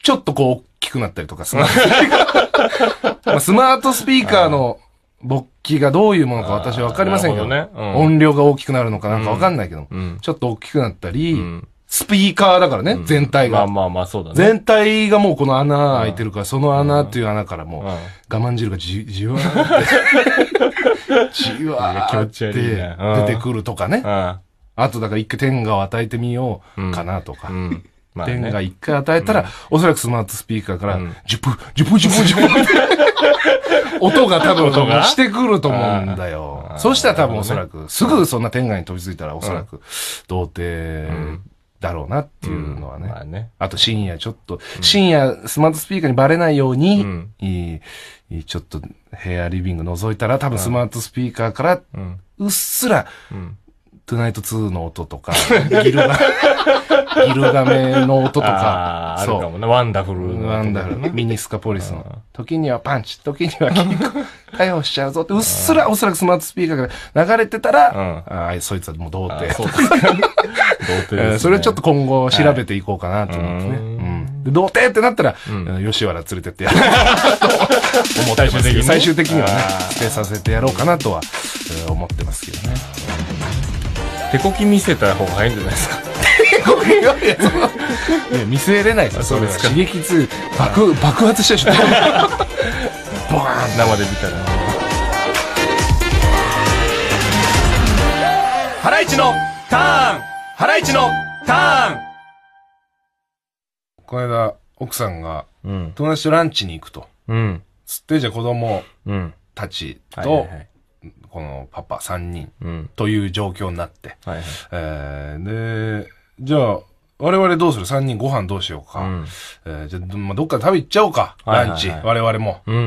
ちょっとこう、大きくなったりとか、*laughs* スマートスピーカーの、勃起がどういうものか私はわかりませんけど、ね音量が大きくなるのかなんかわかんないけど、ちょっと大きくなったり、スピーカーだからね、全体が。まあまあまあ、そうだね。全体がもうこの穴開いてるから、その穴っていう穴からもう、我慢汁がじ、じわーって、*laughs* じわーって出てくるとかね。あとだから一回天下を与えてみようかなとか。点が一回与えたら、まあねうん、おそらくスマートスピーカーから、ジュプ、ジュプジュプジュプって、*laughs* 音が多分してくると思うんだよ。そうしたら多分おそらく、すぐそんな天外に飛びついたらおそらく、童貞、だろうなっていうのはね。うんまあ、ねあと深夜ちょっと、うん、深夜スマートスピーカーにバレないように、うん、いいちょっと部屋リビング覗いたら多分スマートスピーカーから、うっすら、トゥナイト2の音とか、ギルがギルガメの音とか。あるかもね。ワンダフル。ワンダフル。ミニスカポリスの。時にはパンチ、時にはキック。逮捕しちゃうぞって、うっすらおそらくスマートスピーカーが流れてたら、ああ、そいつはもう童貞。そうか。*laughs* 童貞それをちょっと今後調べていこうかなと思ってね。うん。童貞ってなったら、吉原連れてってやろうと思ってますけど、最終的にはね、捨てさせてやろうかなとは思ってますけどね。手こき見せた方が早いんじゃないですか。見据えれないですそれは刺激2爆爆発したでしょボーン生で見たらハライチのターンハライチのターンこの間奥さんが、うん、友達とランチに行くと、うん、つってじゃあ子供たちと、このパパ3人という状況になって、はいはいはい、えー、でじゃあ、我々どうする ?3 人ご飯どうしようか。うんえー、じゃあ、まあ、どっかで食べ行っちゃおうか。はいはいはいランチ。我々も。うん。う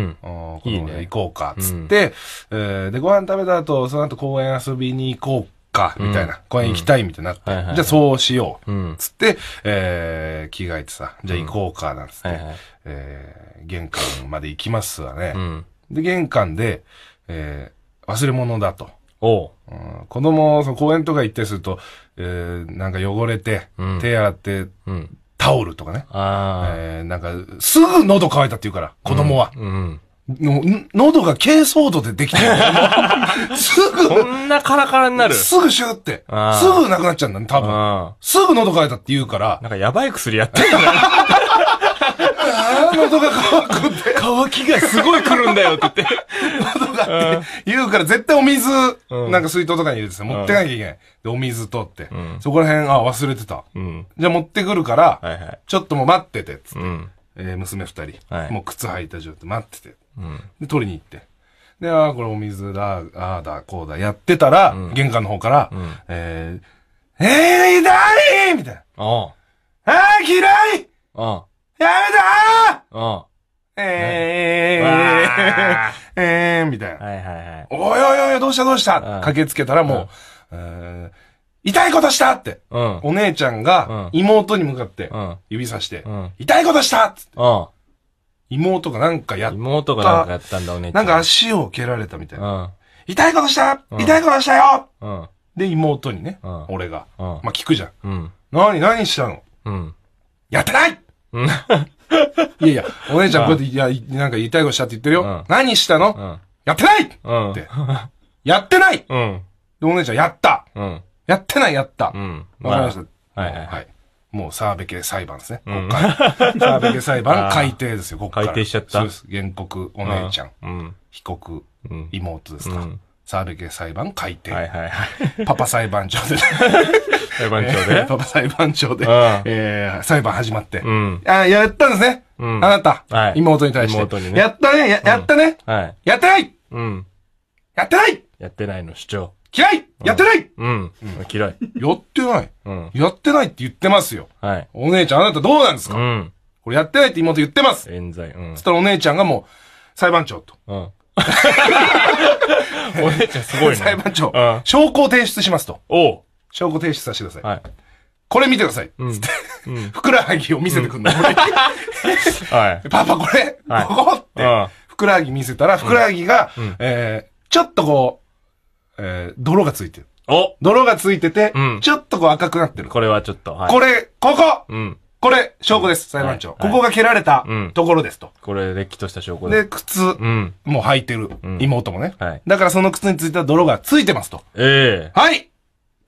んい行こうか。つって、えーで、ご飯食べた後、その後公園遊びに行こうか、みたいな。公園行きたい、みたいになって。はいはいはいじゃあ、そうしよう。うんつって、えー着替えてさ、じゃあ行こうか、なんつって、はいはいえー玄関まで行きますわね。うん。で、玄関で、えー忘れ物だと。おう。うん子供、その公園とか行ったりすると、えー、なんか汚れて、手洗って、タオルとかね。えー、なんか、すぐ喉乾いたって言うから、子供は。うん喉が珪藻土でできてる。*laughs* すぐ。こんなカラカラになる。すぐシューって。すぐなくなっちゃうんだね、多分。すぐ喉乾いたって言うから。なんかやばい薬やってるんだ *laughs* 喉が乾くって。乾きがすごい来るんだよって言って。喉がって言うから絶対お水、うん、なんか水筒とかに入れて持ってかなきゃいけない。で、お水取って。うん、そこら辺、あ忘れてた。うん、じゃあ持ってくるから、はいはい、ちょっともう待ってて、つって。うんえー、娘二人、はい、もう靴履いた状態待ってて、うん、で、取りに行って。で、ああ、これお水だ、ああだ、こうだ、やってたら、うん、玄関の方から、うん、えー、えー、誰みたいな。ああ、嫌いああ、やめたーうん。えー、えー、えー、みたいな。はいはいはい。おいおいおい、どうしたどうした駆けつけたらもう、うん痛いことしたって、うん、お姉ちゃんが妹に向かって指さして、うん、痛いことしたっって、うん、妹がなんかやった。妹がなんかやったんだ、お姉ちゃん。なんか足を蹴られたみたいな。痛いことした、痛いことしたよ、で、妹にね、俺が、まあ、聞くじゃん。何、何したの、やってないいやいや、お姉ちゃんこうやって、いや、なんか言いたいことしたって言ってるよ。何したの、やってないって。やってないで、お姉ちゃん、やったやってない、やったわ、かりました。はいはいもう、澤部家裁判ですね。*laughs* 澤部家裁判、改定ですよ、ここから。改定しちゃったそうです。原告、お姉ちゃん、被告、妹ですか。ー部家裁判改定。はいはいはい、パパ裁判長で、裁判長で、えー、パパ裁判長で、えー、裁判始まって、うん、あやったんですね、うん、あなた、はい、妹に対して。妹にね、やったねややったね、はい、やってない、うん、やってないやってないの主張。嫌いやってない、うん、うん、嫌い。やってない、うん、やってないって言ってますよ。はい、お姉ちゃん、あなたどうなんですか、うん、これやってないって妹言ってます。冤罪。うん、そしたらお姉ちゃんがもう、裁判長と。うん *laughs* お姉ちゃんすごいね。裁判長、うん証拠を提出しますと。お証拠提出させてください。はい。これ見てください。うん。*laughs* ふくらはぎを見せてくんの。*laughs* はい。パパこれ、はいここって、うんふくらはぎ見せたら、ふくらはぎが、んえーちょっとこう、えー泥がついてる。お泥がついてて、うんちょっとこう赤くなってる。これはちょっと、はい。これ、ここうん。これ、証拠です、裁判長。ここが蹴られたところですと。これ、れっきとした証拠で、で、靴うも履いてる。妹もねはい。だからその靴についた泥がついてますと。ええはい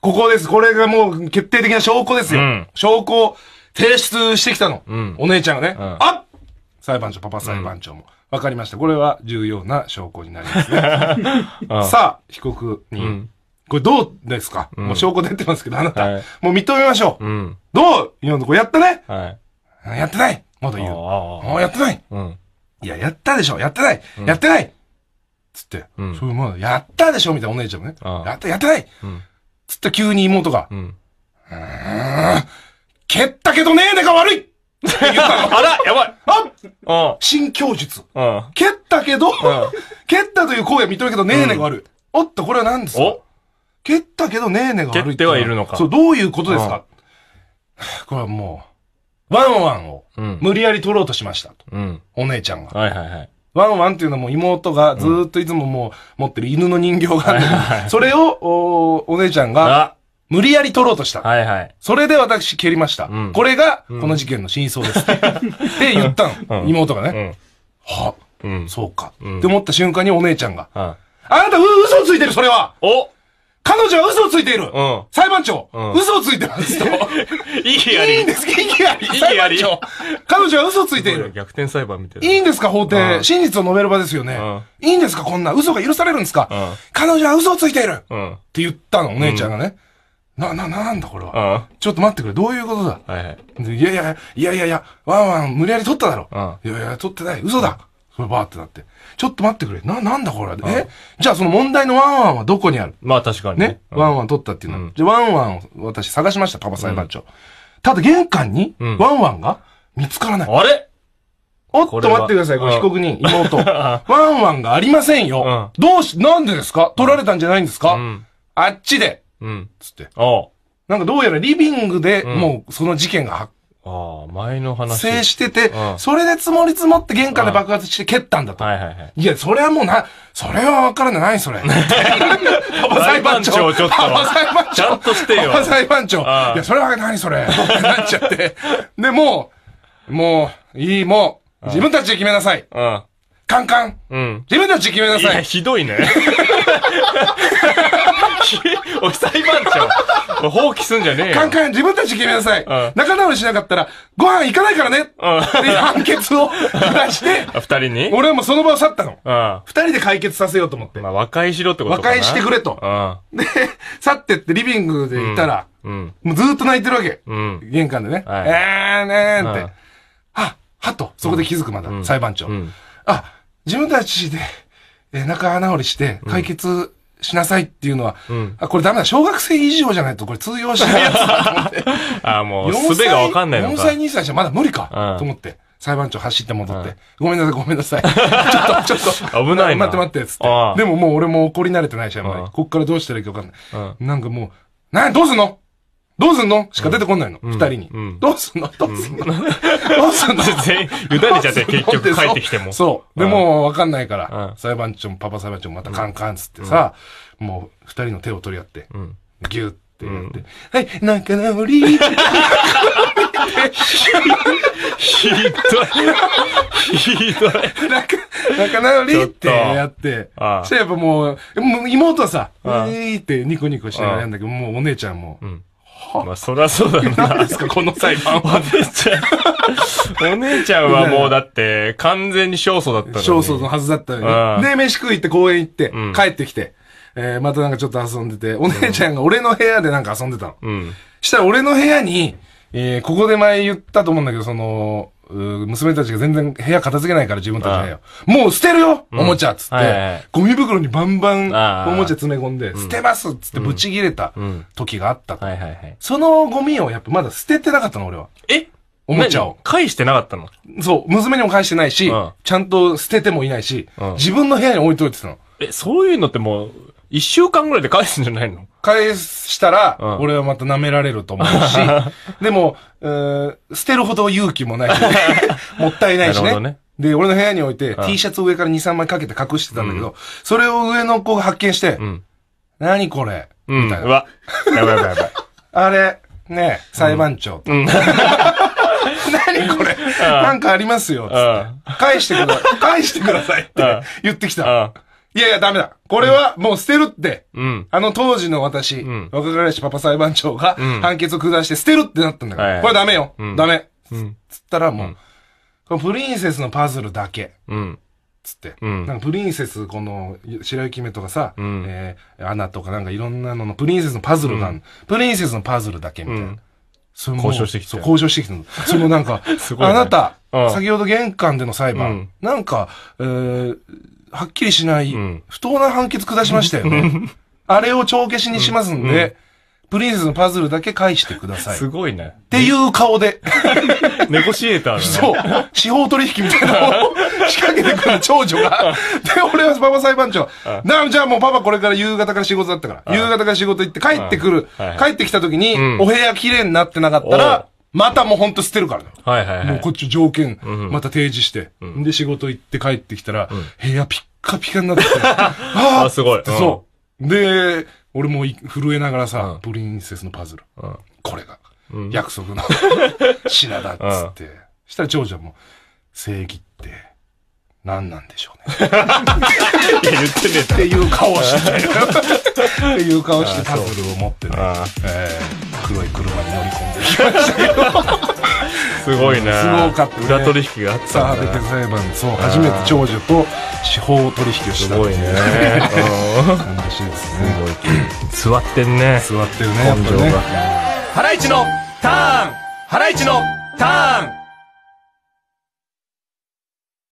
ここです。これがもう決定的な証拠ですよ証拠を提出してきたのん。お姉ちゃんがね。あっ裁判長、パパ裁判長も。わかりました。これは重要な証拠になりますね。*laughs* さあ、被告に。人これどうですか、うん、もう証拠出てますけど、あなた。はい、もう認めましょう。うん、どう今のとこやったね、はい、やってないまだ言う。ああ、やってない、うん、いや、やったでしょやってない、うん、やってないつって、うん、そういうもの、やったでしょみたいなお姉ちゃんもね。やった、やってない、うん、つって急に妹が、うん、ーん、蹴ったけどねえねが悪い *laughs* あら、やばい。あ新教術。蹴ったけど、蹴ったという行為は認めるけど、ねえねが悪い。おっと、これは何ですか蹴ったけどね、ーネが悪い蹴ってはいるのかそう、どういうことですか、これはもう、ワンワンを無理やり取ろうとしましたうん。お姉ちゃんが。はいはいはい。ワンワンっていうのはもう妹がずーっといつももう持ってる犬の人形があるんそれをおお姉ちゃんが無理やり取ろうとした。はいはい。それで私蹴りました。うんこれが、この事件の真相です。って言ったの。*laughs* うん妹がね。うん。は、うん。そうか、うんって思った瞬間にお姉ちゃんが、あんたう嘘ついてる、それはお彼女は嘘をついている、うん、裁判長、うん、嘘をついてますと。い *laughs* いあり。いいんですいいあり。いいあり。彼女は嘘をついている。逆転裁判みたいな。いいんですか法廷。真実を述べる場ですよね。いいんですかこんな。嘘が許されるんですか彼女は嘘をついている、うん、って言ったの、お姉ちゃんがね。な、な、なんだこれは。ちょっと待ってくれ。どういうことだ、はいはい、いやいや、いやいやいや、ワンワン無理やり取っただろ。いやいや、取ってない。嘘だ。これバーってなって。ちょっと待ってくれ。な、なんだこれ。えじゃあその問題のワンワンはどこにあるまあ確かにね。ね、ん、ワンワン取ったっていうのは。で、ワンワンを私探しました、パパ裁判長。ただ玄関に、ワンワンが見つからない。あれおっと待ってください、これ被告人、妹。ワンワンがありませんよ。どうし、なんでですか取られたんじゃないんですかあっちで。うん。つって。なんかどうやらリビングでもうその事件が発ああ、前の話。制してて、それで積もり積もって玄関で爆発して蹴ったんだと。はいはいはい。いや、それはもうな、それはわからない、それ。パパ裁判長、ちょっと。パパ裁判長。ちゃんとしてよ。パパ裁判長。いや、それは何それ。*laughs* なっちゃって。で、もう、もう、いい、もう、自分たちで決めなさい。うん。カンカン。うん。自分たち決めなさい。いひどいね。*laughs* おい、裁判長。放棄すんじゃねえよ。カンカン、自分たち決めなさい。うん、仲直りしなかったら、ご飯行かないからね。って判決を *laughs* 出して。二人に俺はもうその場を去ったの。二人で解決させようと思って。まあ、和解しろってことか和解してくれと。で、去ってってリビングで行ったら、うん、もうずっと泣いてるわけ。うん、玄関でね。はい、えーねーって。は、はと、そこで気づくまだ、裁判長。あ、自分たちで、えー、仲直りして解決しなさいっていうのは、うん、あ、これダメだ、小学生以上じゃないとこれ通用しないやつだと思って。*laughs* あ、もう、すべがわかんないのか。4歳、2歳じゃまだ無理か、と思って。裁判長走って戻って、ごめんなさい、ごめんなさい。*laughs* ちょっと、ちょっと。危ないな。待って待って、つって。でももう俺も怒り慣れてないじゃんまり。こっからどうしたらいいかわかんない。なんかもう、などうすんのどうすんのしか出てこないの、二、人に、どうすんのどうすんの、どうすんの *laughs* 全員、たれちゃって結局帰ってきても。そう。でも、わかんないから、裁判長もパパ裁判長もまたカンカンつってさ、もう二人の手を取り合って、ぎゅって。ってやって、はい、仲直りひどい。ひどい。仲直りってやって、そしたらやっぱもう、もう妹はさ、うーってニコニコしながらやんだけど、もうお姉ちゃんも、まあ、そりゃそうだな。ですか、この裁お姉ちゃん、お姉ちゃんはもうだって、完全に勝訴だったのに。勝訴のはずだったよね。で、飯食い行って公園行って、帰ってきて、えまたなんかちょっと遊んでて、お姉ちゃんが俺の部屋でなんか遊んでたの。うん。したら俺の部屋に、えここで前言ったと思うんだけど、その、娘たちが全然部屋片付けないから自分たちの部屋もう捨てるよ、うん、おもちゃっつって、はいはいはい、ゴミ袋にバンバンおもちゃ詰め込んで、捨てますっつってブチ切れた時があった、うんうんはいはいはい、そのゴミをやっぱまだ捨ててなかったの、俺は。えおもちゃを。返してなかったのそう、娘にも返してないし、ちゃんと捨ててもいないし、自分の部屋に置いといてたの。え、そういうのってもう、一週間ぐらいで返すんじゃないの返したら、うん俺はまた舐められると思うし、*laughs* でも、ー捨てるほど勇気もないし *laughs* もったいないしなるほね。どねで、俺の部屋に置いて、ん T シャツを上から2、3枚かけて隠してたんだけど、それを上の子が発見して、ん何これうん。みたいなうわ。やばいやばいやばい。*laughs* あれ、ね裁判長。何これなんかありますよ、っ返してくだ、さい。返してくださいって言ってきた。あいやいや、ダメだ。これはもう捨てるって。うん。あの当時の私、ん若しパパ裁判長がん判決を下して捨てるってなったんだから。うん、これダメよ。ダメ。うん。つったらもう、このプリンセスのパズルだけ。うん。つって。うんなんかプリンセス、この、白雪姫とかさ、うん、えーアナとかなんかいろんなののプリンセスのパズルがあプリンセスのパズルだけみたいな。それも交渉してきた。そう、交渉してきた。そのなんか、*laughs* ねあなた、うん先ほど玄関での裁判、うん、なんか、えーはっきりしない、不当な判決下しましたよね。*laughs* あれを帳消しにしますんで、プリンセスのパズルだけ返してください。すごいね。っていう顔で。*laughs* ネゴシエーター、ね、そう。司法取引みたいなのを仕掛けてくる長女が。*laughs* で、俺はパパ裁判長。な、じゃあもうパパこれから夕方から仕事だったから。夕方から仕事行って帰ってくる。帰ってきた時に、お部屋綺麗になってなかったら、またもうほんと捨てるからね。はいはい、はい、もうこっち条件、また提示して、うん、で仕事行って帰ってきたら、うん、部屋ピッカピカになって *laughs* ああ、すごい、うん、そう。で、俺も震えながらさ、プリンセスのパズル。これが、約束の品だ *laughs* っつって。したら長女も、正義って、何なんでしょうね。言ってねっていう顔をして、たよ。っていう顔をしてタブルを持ってね、えー、黒い車に乗り込んできましたけど。*laughs* すごいな。すごかった、ね。裏取引があったサービス裁判、そう、初めて長女と司法取引をしたすごいね。いですね。すごい。座ってんね。座ってるね、やっぱね。ハライチのターンハライチのターン